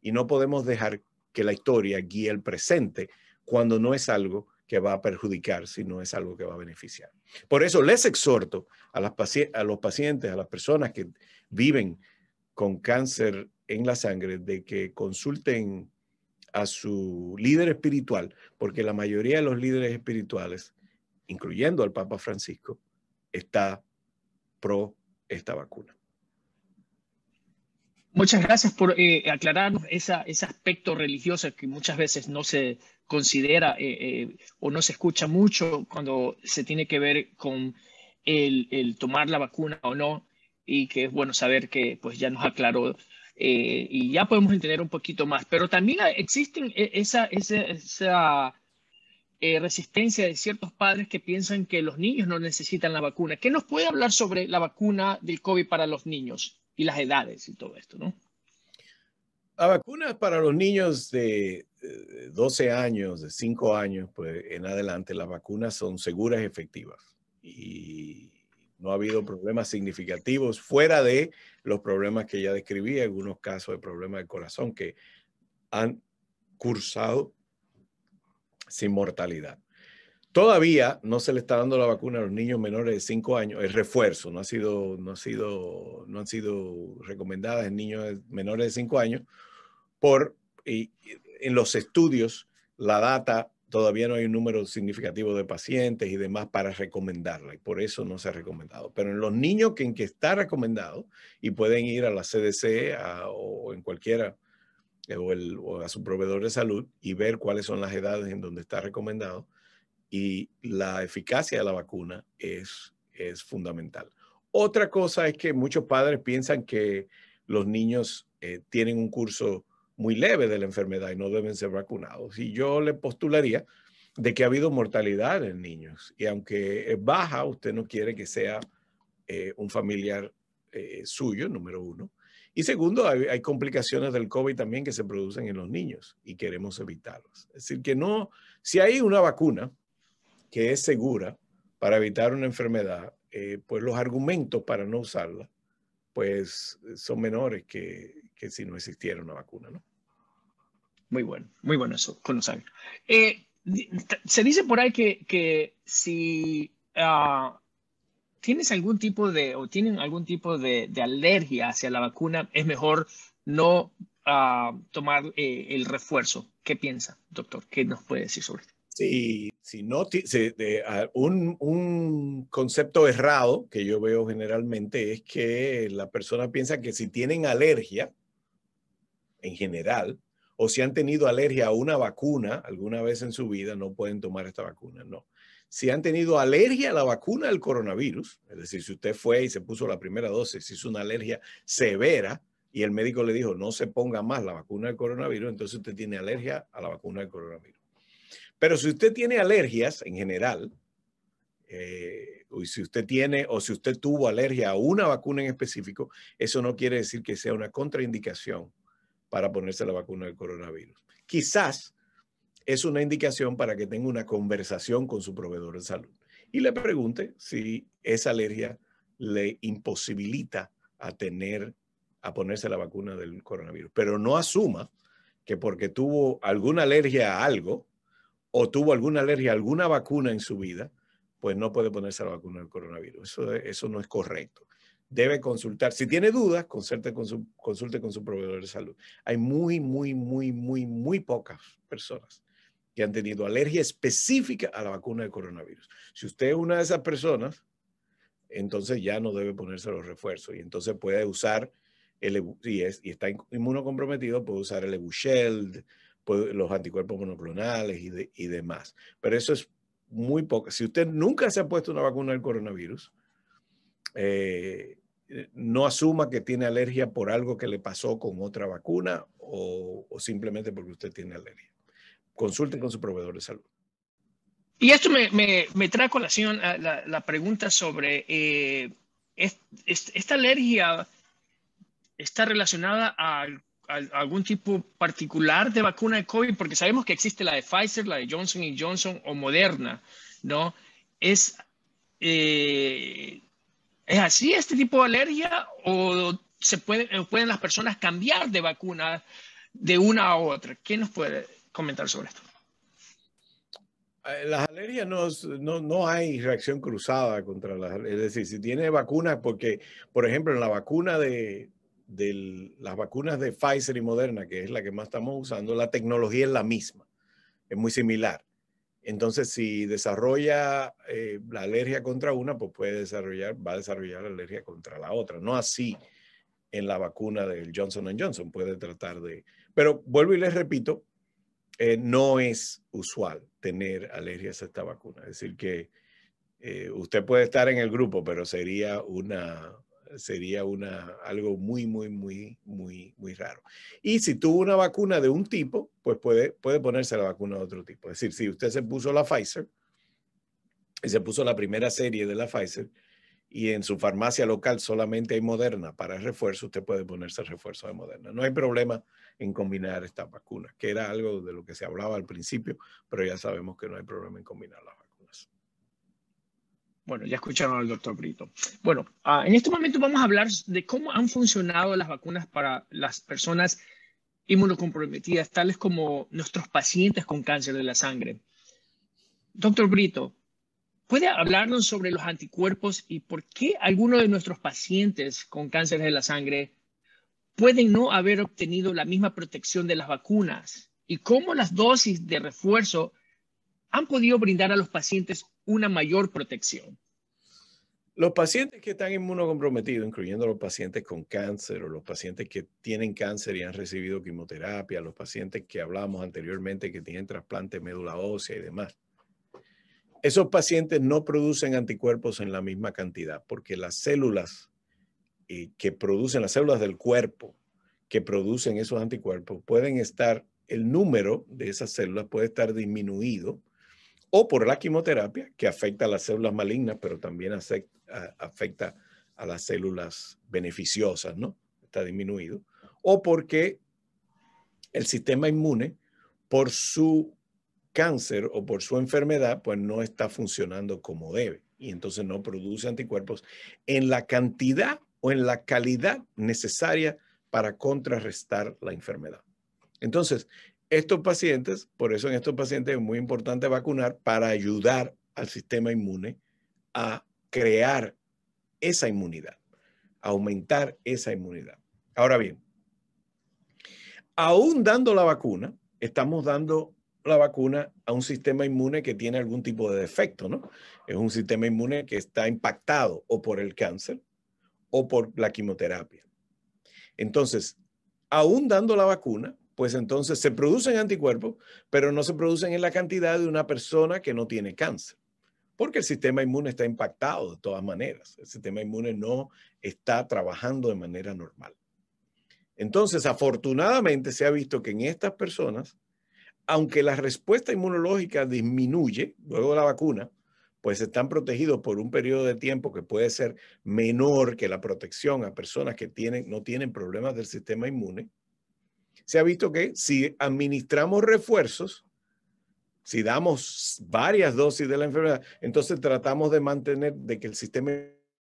Speaker 2: y no podemos dejar que la historia guíe el presente cuando no es algo que va a perjudicar, sino es algo que va a beneficiar. Por eso les exhorto a, a los pacientes, a las personas que viven con cáncer en la sangre, de que consulten a su líder espiritual, porque la mayoría de los líderes espirituales, incluyendo al Papa Francisco, está pro esta vacuna. Muchas
Speaker 1: gracias por eh, aclararnos ese aspecto religioso que muchas veces no se considera eh, eh, o no se escucha mucho cuando se tiene que ver con el, tomar la vacuna o no y que es bueno saber que pues ya nos aclaró y ya podemos entender un poquito más. Pero también existen e, esa, esa, resistencia de ciertos padres que piensan que los niños no necesitan la vacuna. ¿Qué nos puede hablar sobre la vacuna del COVID para los niños? y las edades y todo
Speaker 2: esto, ¿no? Las vacunas para los niños de 12 años, de 5 años, pues en adelante las vacunas son seguras y efectivas. Y no ha habido problemas significativos fuera de los problemas que ya describí, algunos casos de problemas de corazón que han cursado sin mortalidad. Todavía no se le está dando la vacuna a los niños menores de 5 años, el refuerzo, no, ha sido, no, ha sido, no han sido recomendadas en niños menores de 5 años, por, en los estudios la data todavía no hay un número significativo de pacientes y demás para recomendarla y por eso no se ha recomendado. Pero en los niños que, en que está recomendado y pueden ir a la CDC o en cualquiera eh, o, a su proveedor de salud y ver cuáles son las edades en donde está recomendado, y la eficacia de la vacuna es, es fundamental. Otra cosa es que muchos padres piensan que los niños eh, tienen un curso muy leve de la enfermedad y no deben ser vacunados. Y yo le postularía de que ha habido mortalidad en niños. Y aunque es baja, usted no quiere que sea eh, un familiar eh, suyo, número uno. Y segundo, hay, complicaciones del COVID también que se producen en los niños y queremos evitarlos Es decir, que no, si hay una vacuna que es segura para evitar una enfermedad, eh, pues los argumentos para no usarla pues eh, son menores que, si no existiera una vacuna, ¿no? Muy bueno, muy bueno eso, con los
Speaker 1: Eh, se dice por ahí que, que si ah, tienes algún tipo de, o tienen algún tipo de, alergia hacia la vacuna, es mejor no ah, tomar eh, el refuerzo. ¿Qué piensa, doctor? ¿Qué
Speaker 2: nos puede decir sobre esto? Sí, si no, ah, un, un, concepto errado que yo veo generalmente es que la persona piensa que si tienen alergia, en general, o si han tenido alergia a una vacuna alguna vez en su vida, no pueden tomar esta vacuna, no. Si han tenido alergia a la vacuna del coronavirus, es decir, si usted fue y se puso la primera dosis, hizo una alergia severa, y el médico le dijo, no se ponga más la vacuna del coronavirus, entonces usted tiene alergia a la vacuna del coronavirus. Pero si usted tiene alergias en general, eh, si usted tiene o si usted tuvo alergia a una vacuna en específico, eso no quiere decir que sea una contraindicación para ponerse la vacuna del coronavirus. Quizás es una indicación para que tenga una conversación con su proveedor de salud y le pregunte si esa alergia le imposibilita a a ponerse la vacuna del coronavirus, pero no asuma que porque tuvo alguna alergia a algo o tuvo alguna alergia a alguna vacuna en su vida, pues no puede ponerse la vacuna del coronavirus. Eso, eso no es correcto. Debe consultar. Si tiene dudas, consulte con, su, consulte con su proveedor de salud. Hay muy, muy, muy, muy, muy pocas personas que han tenido alergia específica a la vacuna del coronavirus. Si usted es una de esas personas, entonces ya no debe ponerse los refuerzos y entonces puede usar, el, y, y está inmunocomprometido, puede usar el Ebusheld, pues, los anticuerpos monoclonales y, demás. Pero eso es muy poco. Si usted nunca se ha puesto una vacuna del coronavirus, eh, no asuma que tiene alergia por algo que le pasó con otra vacuna o, simplemente porque usted tiene alergia. Consulte con su proveedor de salud.
Speaker 1: Y esto me, me, me trae a colación la, la, pregunta sobre eh, esta alergia está relacionada al algún tipo particular de vacuna de COVID, porque sabemos que existe la de Pfizer, la de Johnson Johnson o Moderna, ¿no? ¿Es, eh, ¿es así este tipo de alergia o se puede, pueden las personas cambiar de vacuna de una a otra? ¿Qué nos puede comentar sobre esto?
Speaker 2: Eh, las alergias no, hay reacción cruzada contra las Es decir, si tiene vacuna porque, por ejemplo, en la vacuna de, de las vacunas de Pfizer y Moderna, que es la que más estamos usando, la tecnología es la misma, es muy similar. Entonces, si desarrolla eh, la alergia contra una, pues puede desarrollar, va a desarrollar la alergia contra la otra. No así en la vacuna del Johnson Johnson, puede tratar de... Pero vuelvo y les repito, eh, no es usual tener alergias a esta vacuna. Es decir, que eh, usted puede estar en el grupo, pero sería una, sería una, algo muy, muy, muy, muy, muy raro. Y si tuvo una vacuna de un tipo, pues puede, puede ponerse la vacuna de otro tipo. Es decir, si usted se puso la Pfizer y se puso la primera serie de la Pfizer y en su farmacia local solamente hay Moderna para refuerzo, usted puede ponerse el refuerzo de Moderna. No hay problema en combinar estas vacunas, que era algo de lo que se hablaba al principio, pero ya sabemos que no hay problema en combinar combinarlas. Bueno, ya escucharon
Speaker 1: al doctor Brito. Bueno, ah, en este momento vamos a hablar de cómo han funcionado las vacunas para las personas inmunocomprometidas, tales como nuestros pacientes con cáncer de la sangre. Doctor Brito, ¿puede hablarnos sobre los anticuerpos y por qué algunos de nuestros pacientes con cáncer de la sangre pueden no haber obtenido la misma protección de las vacunas? ¿Y cómo las dosis de refuerzo han podido brindar a los pacientes una mayor protección.
Speaker 2: Los pacientes que están inmunocomprometidos, incluyendo los pacientes con cáncer o los pacientes que tienen cáncer y han recibido quimioterapia, los pacientes que hablamos anteriormente que tienen trasplante médula ósea y demás, esos pacientes no producen anticuerpos en la misma cantidad porque las células eh, que producen, las células del cuerpo que producen esos anticuerpos pueden estar, el número de esas células puede estar disminuido o por la quimioterapia, que afecta a las células malignas, pero también afecta a las células beneficiosas, ¿no? Está disminuido. O porque el sistema inmune, por su cáncer o por su enfermedad, pues no está funcionando como debe. Y entonces no produce anticuerpos en la cantidad o en la calidad necesaria para contrarrestar la enfermedad. Entonces, estos pacientes, por eso en estos pacientes es muy importante vacunar para ayudar al sistema inmune a crear esa inmunidad, aumentar esa inmunidad. Ahora bien, aún dando la vacuna, estamos dando la vacuna a un sistema inmune que tiene algún tipo de defecto, ¿no? Es un sistema inmune que está impactado o por el cáncer o por la quimioterapia. Entonces, aún dando la vacuna, pues entonces se producen anticuerpos, pero no se producen en la cantidad de una persona que no tiene cáncer, porque el sistema inmune está impactado de todas maneras, el sistema inmune no está trabajando de manera normal. Entonces, afortunadamente se ha visto que en estas personas, aunque la respuesta inmunológica disminuye luego de la vacuna, pues están protegidos por un periodo de tiempo que puede ser menor que la protección a personas que tienen, no tienen problemas del sistema inmune se ha visto que si administramos refuerzos, si damos varias dosis de la enfermedad, entonces tratamos de mantener, de que el sistema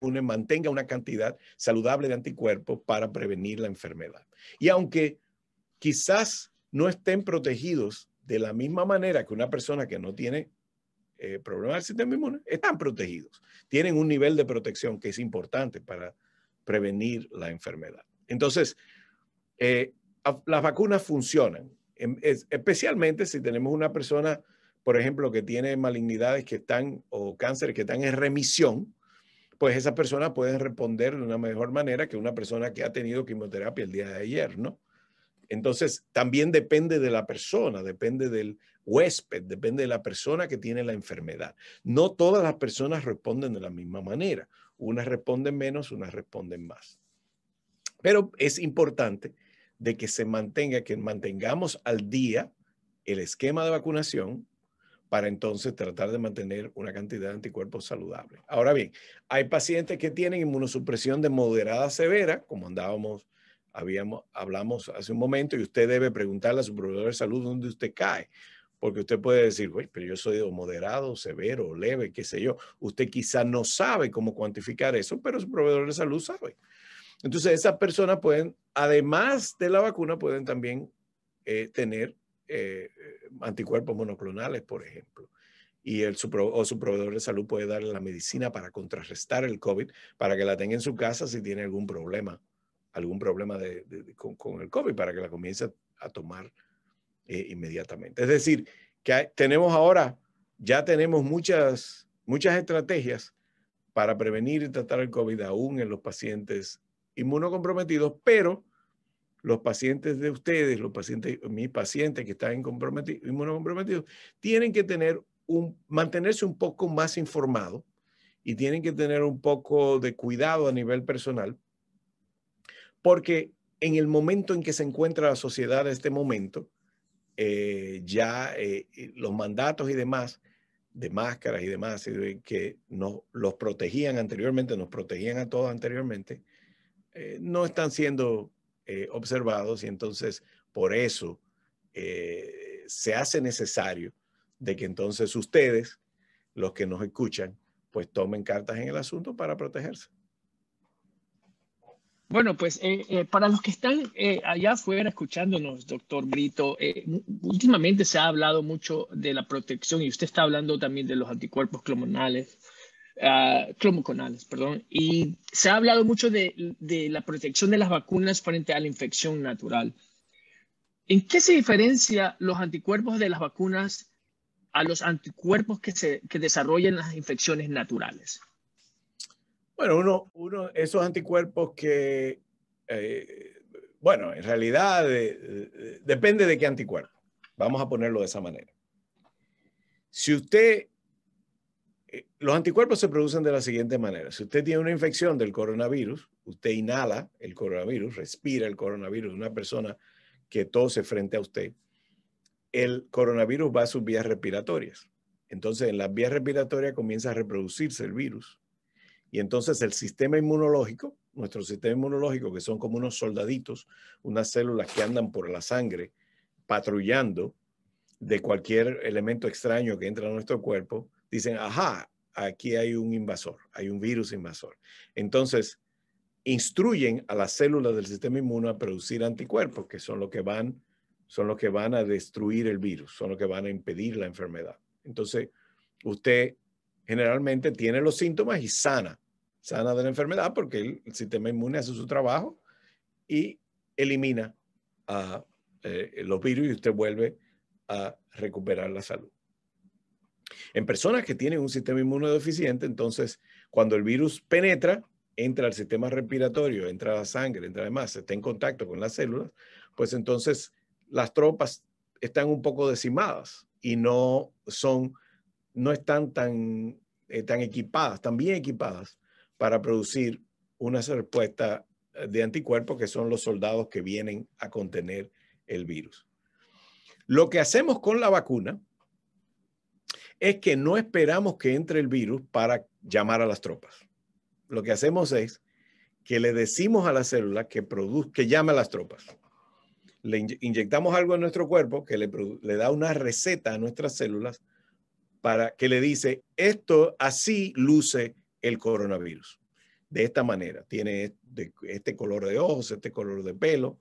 Speaker 2: inmune mantenga una cantidad saludable de anticuerpos para prevenir la enfermedad. Y aunque quizás no estén protegidos de la misma manera que una persona que no tiene eh, problemas del sistema inmune, están protegidos. Tienen un nivel de protección que es importante para prevenir la enfermedad. Entonces, eh, las vacunas funcionan, em, especialmente si tenemos una persona, por ejemplo, que tiene malignidades que están o cánceres que están en remisión, pues esa persona puede responder de una mejor manera que una persona que ha tenido quimioterapia el día de ayer, ¿no? Entonces, también depende de la persona, depende del huésped, depende de la persona que tiene la enfermedad. No todas las personas responden de la misma manera. Unas responden menos, unas responden más. Pero es importante de que se mantenga, que mantengamos al día el esquema de vacunación para entonces tratar de mantener una cantidad de anticuerpos saludable. Ahora bien, hay pacientes que tienen inmunosupresión de moderada a severa, como andábamos, habíamos, hablamos hace un momento, y usted debe preguntarle a su proveedor de salud dónde usted cae, porque usted puede decir, güey, pero yo soy moderado, severo, leve, qué sé yo. Usted quizá no sabe cómo cuantificar eso, pero su proveedor de salud sabe. Entonces, esas personas pueden además de la vacuna, pueden también eh, tener eh, anticuerpos monoclonales, por ejemplo. Y el, su, o su proveedor de salud puede darle la medicina para contrarrestar el COVID, para que la tenga en su casa si tiene algún problema, algún problema con, el COVID, para que la comience a, tomar eh, inmediatamente. Es decir, que tenemos ahora, ya tenemos muchas, muchas estrategias para prevenir y tratar el COVID aún en los pacientes inmunocomprometidos, pero los pacientes de ustedes, los pacientes, mis pacientes que están inmunocomprometidos, tienen que tener un, mantenerse un poco más informado y tienen que tener un poco de cuidado a nivel personal, porque en el momento en que se encuentra la sociedad en este momento, eh, ya eh, los mandatos y demás, de máscaras y demás, que nos los protegían anteriormente, nos protegían a todos anteriormente, eh, no están siendo eh, observados y entonces por eso eh, se hace necesario de que entonces ustedes, los que nos escuchan, pues tomen cartas en el asunto para protegerse.
Speaker 1: Bueno, pues para los que están allá afuera escuchándonos, doctor Brito, últimamente se ha hablado mucho de la protección y usted está hablando también de los anticuerpos clonales Clomoconales, perdón. Y se ha hablado mucho de, la protección de las vacunas frente a la infección natural. ¿En qué se diferencia los anticuerpos de las vacunas a los anticuerpos que, se, que desarrollan las infecciones naturales?
Speaker 2: Bueno, uno, uno esos anticuerpos que, eh, bueno, en realidad eh, eh, depende de qué anticuerpo. Vamos a ponerlo de esa manera. Si usted los anticuerpos se producen de la siguiente manera. Si usted tiene una infección del coronavirus, usted inhala el coronavirus, respira el coronavirus de una persona que tose frente a usted, el coronavirus va a sus vías respiratorias. Entonces, en las vías respiratorias comienza a reproducirse el virus. Y entonces el sistema inmunológico, nuestro sistema inmunológico, que son como unos soldaditos, unas células que andan por la sangre patrullando de cualquier elemento extraño que entra a nuestro cuerpo, dicen, ajá, aquí hay un invasor, hay un virus invasor. Entonces, instruyen a las células del sistema inmune a producir anticuerpos, que son los que van, son que van a destruir el virus, son los que van a impedir la enfermedad. Entonces, usted generalmente tiene los síntomas y sana, sana de la enfermedad porque el, sistema inmune hace su trabajo y elimina eh, los virus y usted vuelve a recuperar la salud. En personas que tienen un sistema deficiente, entonces cuando el virus penetra, entra al sistema respiratorio, entra a la sangre, entra además, está en contacto con las células, pues entonces las tropas están un poco decimadas y no son, no están tan, eh, tan equipadas, tan bien equipadas para producir una respuesta eh, de anticuerpos que son los soldados que vienen a contener el virus. Lo que hacemos con la vacuna es que no esperamos que entre el virus para llamar a las tropas. Lo que hacemos es que le decimos a la célula que, produce, que llame a las tropas. Le inyectamos algo en nuestro cuerpo que le, le da una receta a nuestras células para que le dice, esto así luce el coronavirus. De esta manera, tiene e-, este color de ojos, este color de pelo,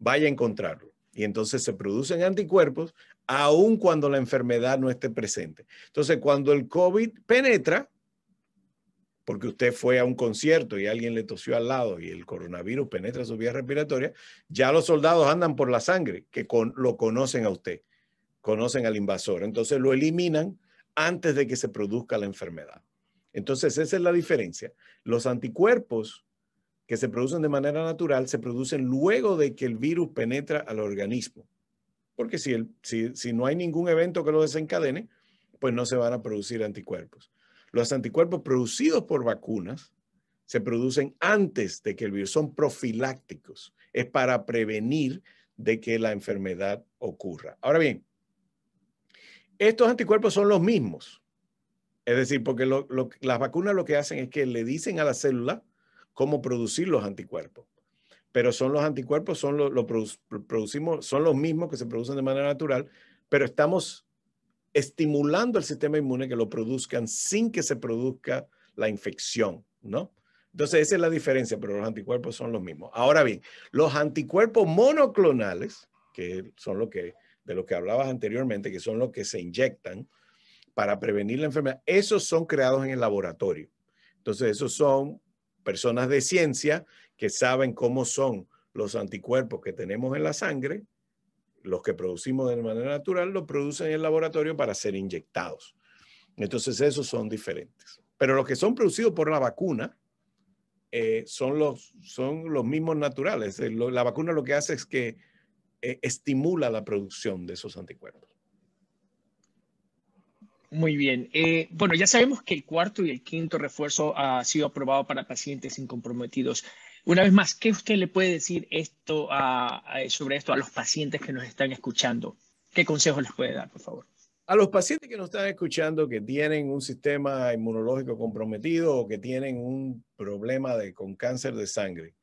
Speaker 2: vaya a encontrarlo. Y entonces se producen anticuerpos aun cuando la enfermedad no esté presente. Entonces, cuando el COVID penetra, porque usted fue a un concierto y alguien le tosió al lado y el coronavirus penetra su vía respiratoria, ya los soldados andan por la sangre, que con, lo conocen a usted, conocen al invasor. Entonces lo eliminan antes de que se produzca la enfermedad. Entonces esa es la diferencia. Los anticuerpos que se producen de manera natural se producen luego de que el virus penetra al organismo. Porque si, si, no hay ningún evento que lo desencadene, pues no se van a producir anticuerpos. Los anticuerpos producidos por vacunas se producen antes de que el virus, son profilácticos, es para prevenir de que la enfermedad ocurra. Ahora bien, estos anticuerpos son los mismos. Es decir, porque las vacunas lo que hacen es que le dicen a la célula cómo producir los anticuerpos. Pero son los anticuerpos, son los, producimos, son los mismos que se producen de manera natural, pero estamos estimulando el sistema inmune que lo produzcan sin que se produzca la infección, ¿no? Entonces, esa es la diferencia, pero los anticuerpos son los mismos. Ahora bien, los anticuerpos monoclonales, que son lo que, de lo que hablabas anteriormente, que son los que se inyectan para prevenir la enfermedad, esos son creados en el laboratorio. Entonces, esos son personas de ciencia que saben cómo son los anticuerpos que tenemos en la sangre, los que producimos de manera natural, los producen en el laboratorio para ser inyectados. Entonces, esos son diferentes. Pero los que son producidos por la vacuna eh, son, los, son los mismos naturales. La vacuna lo que hace es que eh, estimula la producción de esos anticuerpos.
Speaker 1: Muy bien. Eh, bueno, ya sabemos que el cuarto y el quinto refuerzo ha sido aprobado para pacientes incomprometidos. Una vez más, ¿qué usted le puede decir esto sobre esto a los pacientes que nos están escuchando? ¿Qué consejo les puede dar, por favor?
Speaker 2: A los pacientes que nos están escuchando que tienen un sistema inmunológico comprometido o que tienen un problema de, con cáncer de sangre,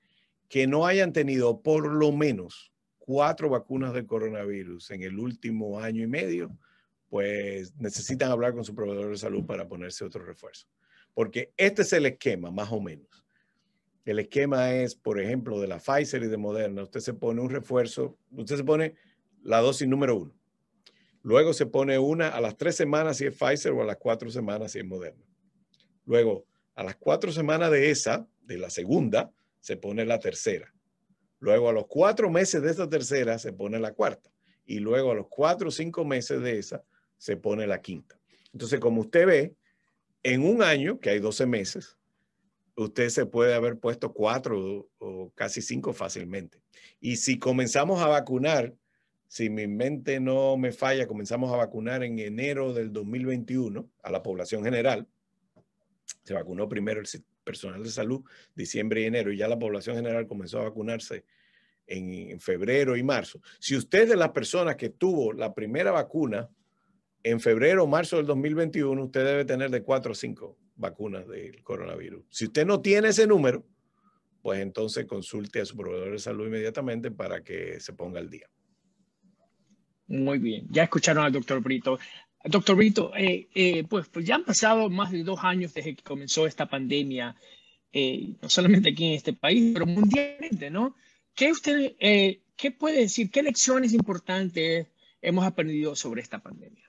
Speaker 2: que no hayan tenido por lo menos cuatro vacunas de coronavirus en el último año y medio, pues necesitan hablar con su proveedor de salud para ponerse otro refuerzo. Porque este es el esquema, más o menos. El esquema es, por ejemplo, de la Pfizer y de Moderna, usted se pone un refuerzo, usted se pone la dosis número uno. Luego se pone una a las tres semanas si es Pfizer o a las cuatro semanas si es Moderna. Luego, a las cuatro semanas de esa, de la segunda, se pone la tercera. Luego, a los cuatro meses de esa tercera, se pone la cuarta. Y luego, a los cuatro o cinco meses de esa, se pone la quinta. Entonces, como usted ve, en un año, que hay 12 meses, usted se puede haber puesto cuatro o casi cinco fácilmente. Y si comenzamos a vacunar, si mi mente no me falla, comenzamos a vacunar en enero del 2021 a la población general. Se vacunó primero el personal de salud, diciembre y enero, y ya la población general comenzó a vacunarse en, febrero y marzo. Si usted es de las personas que tuvo la primera vacuna en febrero o marzo del 2021 usted debe tener de cuatro o cinco vacunas del coronavirus. Si usted no tiene ese número, pues entonces consulte a su proveedor de salud inmediatamente para que se ponga al día. Muy bien, ya escucharon al doctor Brito.
Speaker 1: Doctor Brito, eh, eh, pues, pues, ya han pasado más de dos años desde que comenzó esta pandemia, eh, no solamente aquí en este país, pero mundialmente, ¿no? ¿Qué usted, qué puede decir, qué lecciones importantes hemos aprendido sobre esta pandemia?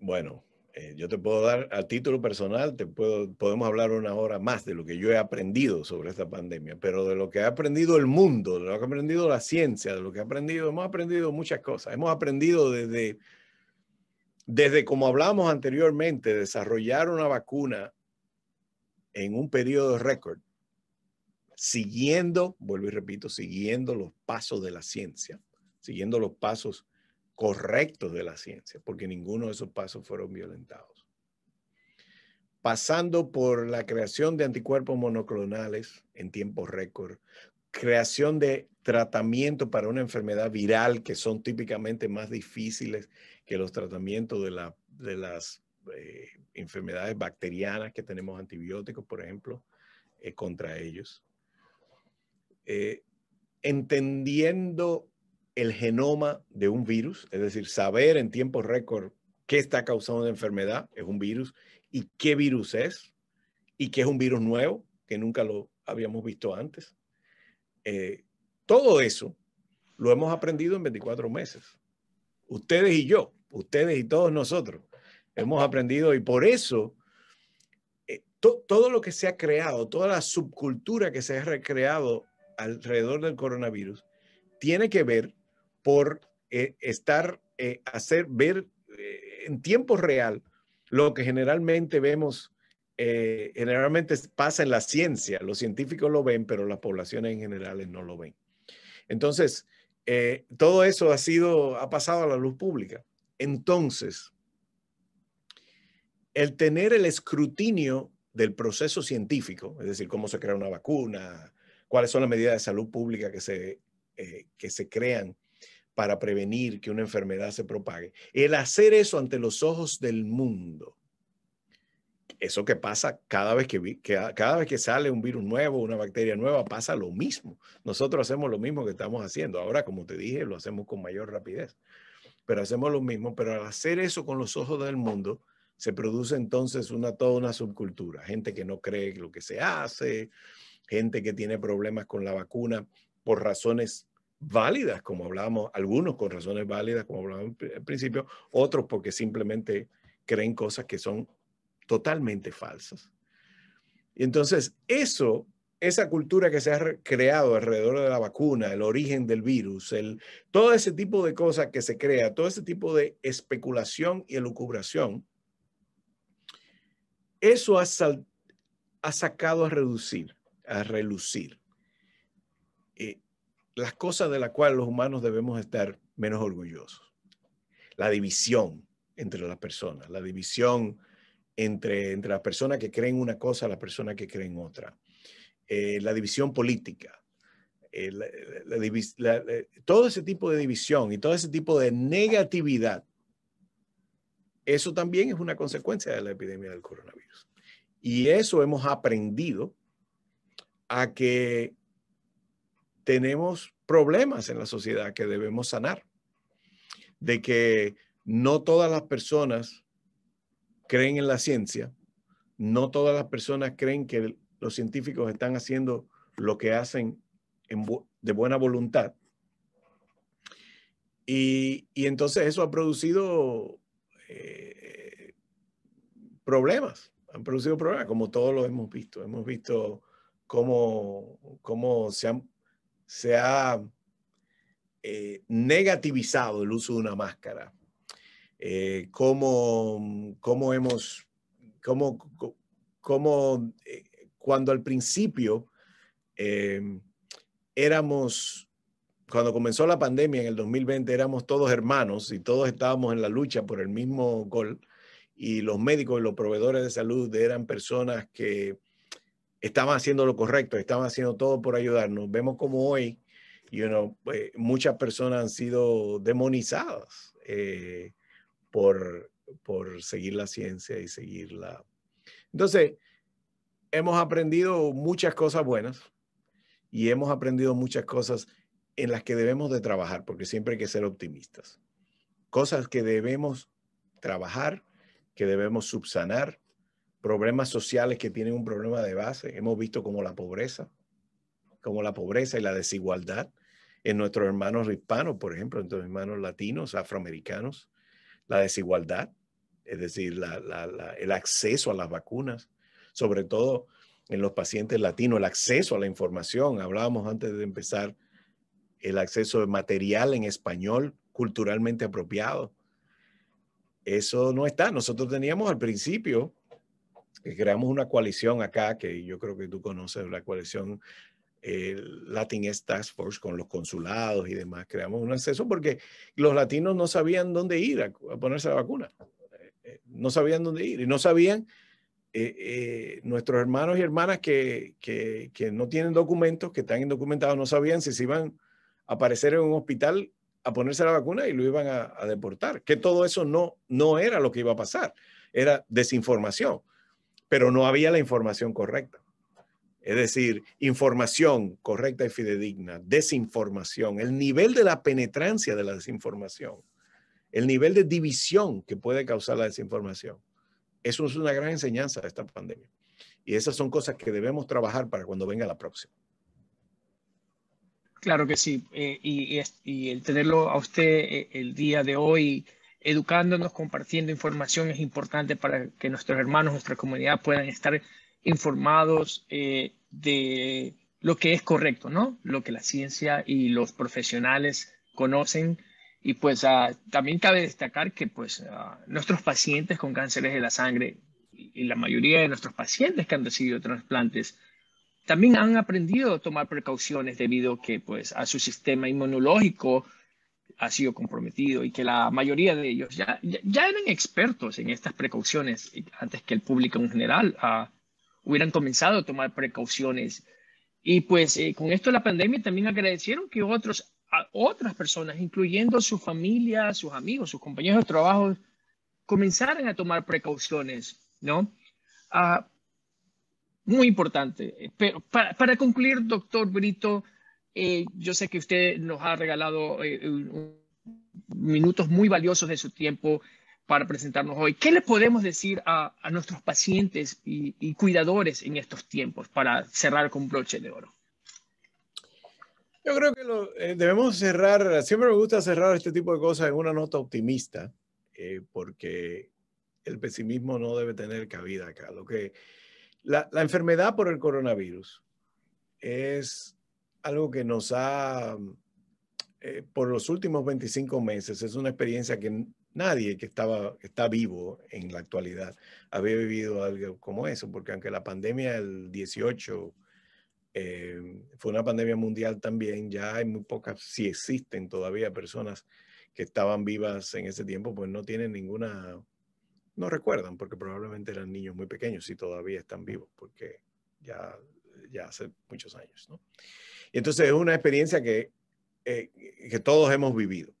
Speaker 2: Bueno, eh, eh, yo te puedo dar a título personal, te puedo, podemos hablar una hora más de lo que yo he aprendido sobre esta pandemia, pero de lo que ha aprendido el mundo, de lo que ha aprendido la ciencia, de lo que ha aprendido, hemos aprendido muchas cosas. Hemos aprendido desde, desde como hablamos anteriormente, desarrollar una vacuna en un periodo récord, siguiendo, vuelvo y repito, siguiendo los pasos de la ciencia, siguiendo los pasos correctos de la ciencia, porque ninguno de esos pasos fueron violentados. Pasando por la creación de anticuerpos monoclonales en tiempos récord, creación de tratamiento para una enfermedad viral que son típicamente más difíciles que los tratamientos de, las eh, enfermedades bacterianas que tenemos antibióticos, por ejemplo, eh, contra ellos. Eh, entendiendo el genoma de un virus, es decir, saber en tiempo récord qué está causando la enfermedad, es un virus, y qué virus es, y que es un virus nuevo, que nunca lo habíamos visto antes. Eh, todo eso lo hemos aprendido en 24 meses. Ustedes y yo, ustedes y todos nosotros hemos aprendido y por eso eh, todo lo que se ha creado, toda la subcultura que se ha recreado alrededor del coronavirus, tiene que ver por eh, estar, eh, hacer, ver eh, en tiempo real lo que generalmente vemos, generalmente pasa en la ciencia. Los científicos lo ven, pero las poblaciones en general no lo ven. Entonces, todo eso ha sido, ha pasado a la luz pública. Entonces, el tener el escrutinio del proceso científico, es decir, cómo se crea una vacuna, cuáles son las medidas de salud pública que se, que se crean para prevenir que una enfermedad se propague. El hacer eso ante los ojos del mundo, eso que pasa cada vez que, cada vez que sale un virus nuevo, una bacteria nueva, pasa lo mismo. Nosotros hacemos lo mismo que estamos haciendo. Ahora, como te dije, lo hacemos con mayor rapidez, pero hacemos lo mismo. Pero al hacer eso con los ojos del mundo, se produce entonces una, toda una subcultura. Gente que no cree lo que se hace, gente que tiene problemas con la vacuna por razones válidas, como hablábamos, algunos con razones válidas, como hablábamos al principio, otros porque simplemente creen cosas que son totalmente falsas. Y entonces, eso, esa cultura que se ha creado alrededor de la vacuna, el origen del virus, el, todo ese tipo de cosas que se crea, todo ese tipo de especulación y elucubración, eso ha, ha sacado a reducir, a relucir las cosas de las cuales los humanos debemos estar menos orgullosos. La división entre las personas, la división entre, entre las personas que creen una cosa las personas que creen otra, eh, la división política, eh, eh, todo ese tipo de división y todo ese tipo de negatividad, eso también es una consecuencia de la epidemia del coronavirus. Y eso hemos aprendido a que tenemos problemas en la sociedad que debemos sanar, de que no todas las personas creen en la ciencia, no todas las personas creen que los científicos están haciendo lo que hacen de buena voluntad. Y, entonces eso ha producido eh, problemas, han producido problemas, como todos los hemos visto. Hemos visto cómo, cómo se han se ha eh, negativizado el uso de una máscara. Eh, Como cómo, hemos, cómo, cómo eh, cuando al principio éramos, cuando comenzó la pandemia en el 2020, éramos todos hermanos y todos estábamos en la lucha por el mismo gol y los médicos y los proveedores de salud eran personas que estaban haciendo lo correcto, estaban haciendo todo por ayudarnos. Vemos como hoy, pues, muchas personas han sido demonizadas eh, por, seguir la ciencia y seguirla. Entonces, hemos aprendido muchas cosas buenas y hemos aprendido muchas cosas en las que debemos de trabajar, porque siempre hay que ser optimistas. Cosas que debemos trabajar, que debemos subsanar, problemas sociales que tienen un problema de base. Hemos visto como la pobreza, como la pobreza y la desigualdad en nuestros hermanos hispanos, por ejemplo, en nuestros hermanos latinos, afroamericanos, la desigualdad, es decir, el acceso a las vacunas, sobre todo en los pacientes latinos, el acceso a la información. Hablábamos antes de empezar el acceso de material en español culturalmente apropiado. Eso no está. Nosotros teníamos al principio creamos una coalición acá, que yo creo que tú conoces, la coalición eh, Latin Task Force con los consulados y demás. Creamos un acceso porque los latinos no sabían dónde ir a, ponerse la vacuna. Eh, eh, no sabían dónde ir y no sabían eh, nuestros hermanos y hermanas que, que, no tienen documentos, que están indocumentados, no sabían si se iban a aparecer en un hospital a ponerse la vacuna y lo iban a, a deportar. Que todo eso no, no era lo que iba a pasar, era desinformación pero no había la información correcta. Es decir, información correcta y fidedigna, desinformación, el nivel de la penetrancia de la desinformación, el nivel de división que puede causar la desinformación. Eso es una gran enseñanza de esta pandemia. Y esas son cosas que debemos trabajar para cuando venga la próxima.
Speaker 1: Claro que sí. Eh, y, y, el tenerlo a usted eh, el día de hoy educándonos, compartiendo información es importante para que nuestros hermanos, nuestra comunidad puedan estar informados eh, de lo que es correcto, ¿no? Lo que la ciencia y los profesionales conocen. Y pues ah, también cabe destacar que pues ah, nuestros pacientes con cánceres de la sangre y la mayoría de nuestros pacientes que han recibido trasplantes también han aprendido a tomar precauciones debido que pues a su sistema inmunológico ha sido comprometido y que la mayoría de ellos ya, ya, eran expertos en estas precauciones antes que el público en general ah, hubieran comenzado a tomar precauciones. Y pues eh, con esto la pandemia también agradecieron que otros, otras personas, incluyendo su familia, sus amigos, sus compañeros de trabajo, comenzaran a tomar precauciones, ¿no? Ah, muy importante. Pero para, para concluir, doctor Brito, eh, yo sé que usted nos ha regalado eh, minutos muy valiosos de su tiempo para presentarnos hoy. ¿Qué le podemos decir a, nuestros pacientes y, cuidadores en estos tiempos para cerrar con broche de oro?
Speaker 2: Yo creo que eh, debemos cerrar, siempre me gusta cerrar este tipo de cosas en una nota optimista, porque el pesimismo no debe tener cabida acá. Lo que, la enfermedad por el coronavirus es algo que nos ha, eh, por los últimos 25 meses, es una experiencia que nadie que, estaba, está vivo en la actualidad había vivido algo como eso, porque aunque la pandemia del 18 eh, fue una pandemia mundial también, ya hay muy pocas, si existen todavía personas que estaban vivas en ese tiempo, pues no tienen ninguna, no recuerdan, porque probablemente eran niños muy pequeños y todavía están vivos, porque ya ya hace muchos años. ¿no? Y entonces es una experiencia que, eh, que todos hemos vivido.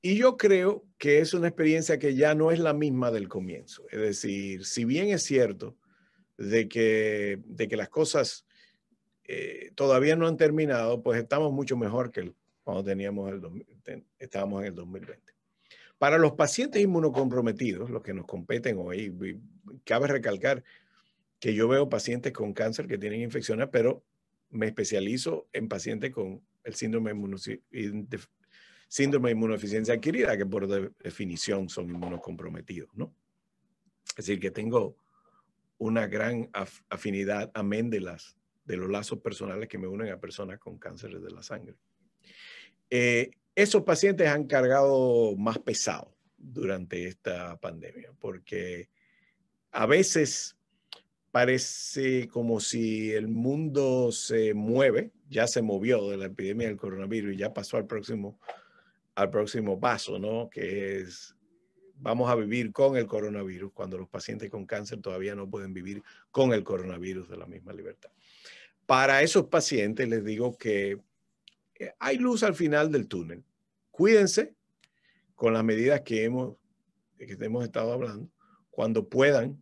Speaker 2: Y yo creo que es una experiencia que ya no es la misma del comienzo. Es decir, si bien es cierto de que, de que las cosas eh, todavía no han terminado, pues estamos mucho mejor que cuando teníamos el, estábamos en el 2020. Para los pacientes inmunocomprometidos, los que nos competen hoy, cabe recalcar que yo veo pacientes con cáncer que tienen infecciones, ah, pero me especializo en pacientes con el síndrome de, síndrome de inmunodeficiencia adquirida, que por definición son inmunocomprometidos, ¿no? Es decir, que tengo una gran afinidad, amén de, las, de los lazos personales que me unen a personas con cánceres de la sangre. Eh, esos pacientes han cargado más pesado durante esta pandemia, porque a veces parece como si el mundo se mueve, ya se movió de la epidemia del coronavirus y ya pasó al próximo, al próximo paso, ¿no? Que es, vamos a vivir con el coronavirus cuando los pacientes con cáncer todavía no pueden vivir con el coronavirus de la misma libertad. Para esos pacientes les digo que eh, hay luz al final del túnel. Cuídense con las medidas que hemos, que hemos estado hablando. Cuando puedan,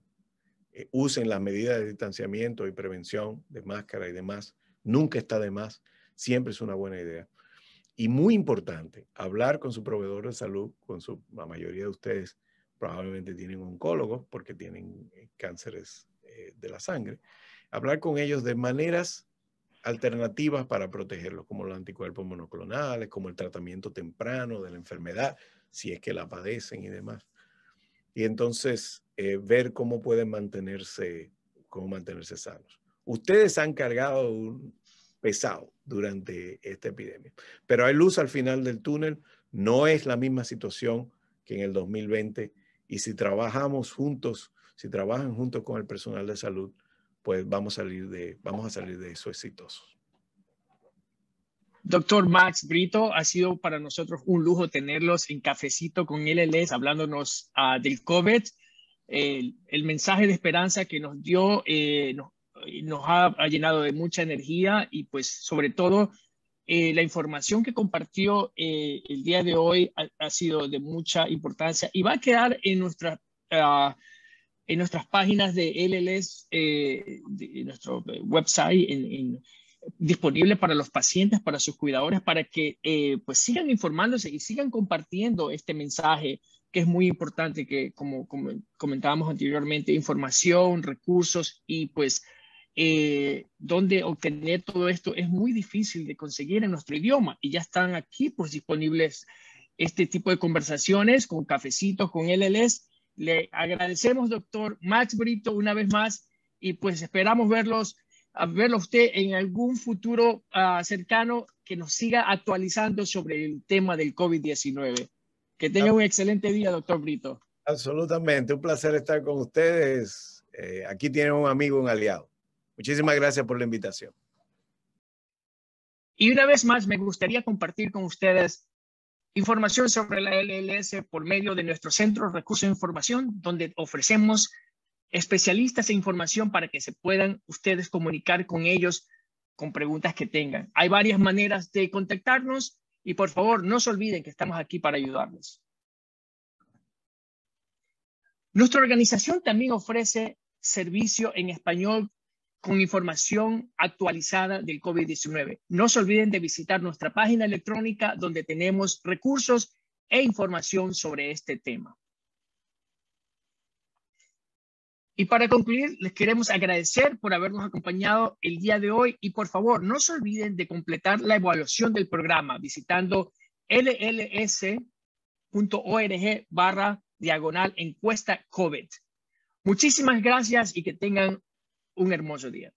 Speaker 2: eh, usen las medidas de distanciamiento y prevención de máscara y demás. Nunca está de más, siempre es una buena idea. Y muy importante, hablar con su proveedor de salud, con su, la mayoría de ustedes probablemente tienen oncólogos porque tienen eh, cánceres eh, de la sangre, hablar con ellos de maneras alternativas para protegerlos, como los anticuerpos monoclonales, como el tratamiento temprano de la enfermedad, si es que la padecen y demás. Y entonces, eh, ver cómo pueden mantenerse, cómo mantenerse sanos. Ustedes han cargado un pesado durante esta epidemia, pero hay luz al final del túnel. No es la misma situación que en el 2020 y si trabajamos juntos, si trabajan juntos con el personal de salud, pues vamos a salir de, vamos a salir de eso exitosos.
Speaker 1: Doctor Max Brito, ha sido para nosotros un lujo tenerlos en cafecito con LLS hablándonos ah, del COVID el, mensaje de esperanza que nos dio eh, nos, eh, ha, llenado de mucha energía y pues sobre todo eh, la información que compartió el día de hoy ha, sido de mucha importancia y va a quedar en nuestras ah, en nuestras páginas de LLS, de, en nuestro website, en disponible para los pacientes, para sus cuidadores, para que eh, pues sigan informándose y sigan compartiendo este mensaje que es muy importante, que como, comentábamos anteriormente, información, recursos y pues eh, donde obtener todo esto es muy difícil de conseguir en nuestro idioma y ya están aquí pues disponibles este tipo de conversaciones con cafecitos, con LLs. Le agradecemos, doctor Max Brito, una vez más y pues esperamos verlos a verlo usted en algún futuro ah, cercano que nos siga actualizando sobre el tema del
Speaker 2: COVID-19. Que tenga un excelente día, doctor Brito. Absolutamente, un placer estar con ustedes. Eh, aquí tiene un amigo, un aliado. Muchísimas gracias por la invitación.
Speaker 1: Y una vez más, me gustaría compartir con ustedes información sobre la LLS por medio de nuestro Centro de Recursos de Información, donde ofrecemos especialistas e información para que se puedan ustedes comunicar con ellos con preguntas que tengan. Hay varias maneras de contactarnos y por favor no se olviden que estamos aquí para ayudarles. Nuestra organización también ofrece servicio en español con información actualizada del COVID-19. No se olviden de visitar nuestra página electrónica donde tenemos recursos e información sobre este tema. Y para concluir, les queremos agradecer por habernos acompañado el día de hoy y por favor, no se olviden de completar la evaluación del programa visitando lls.org barra diagonal encuesta COVID. Muchísimas gracias y que tengan un hermoso día.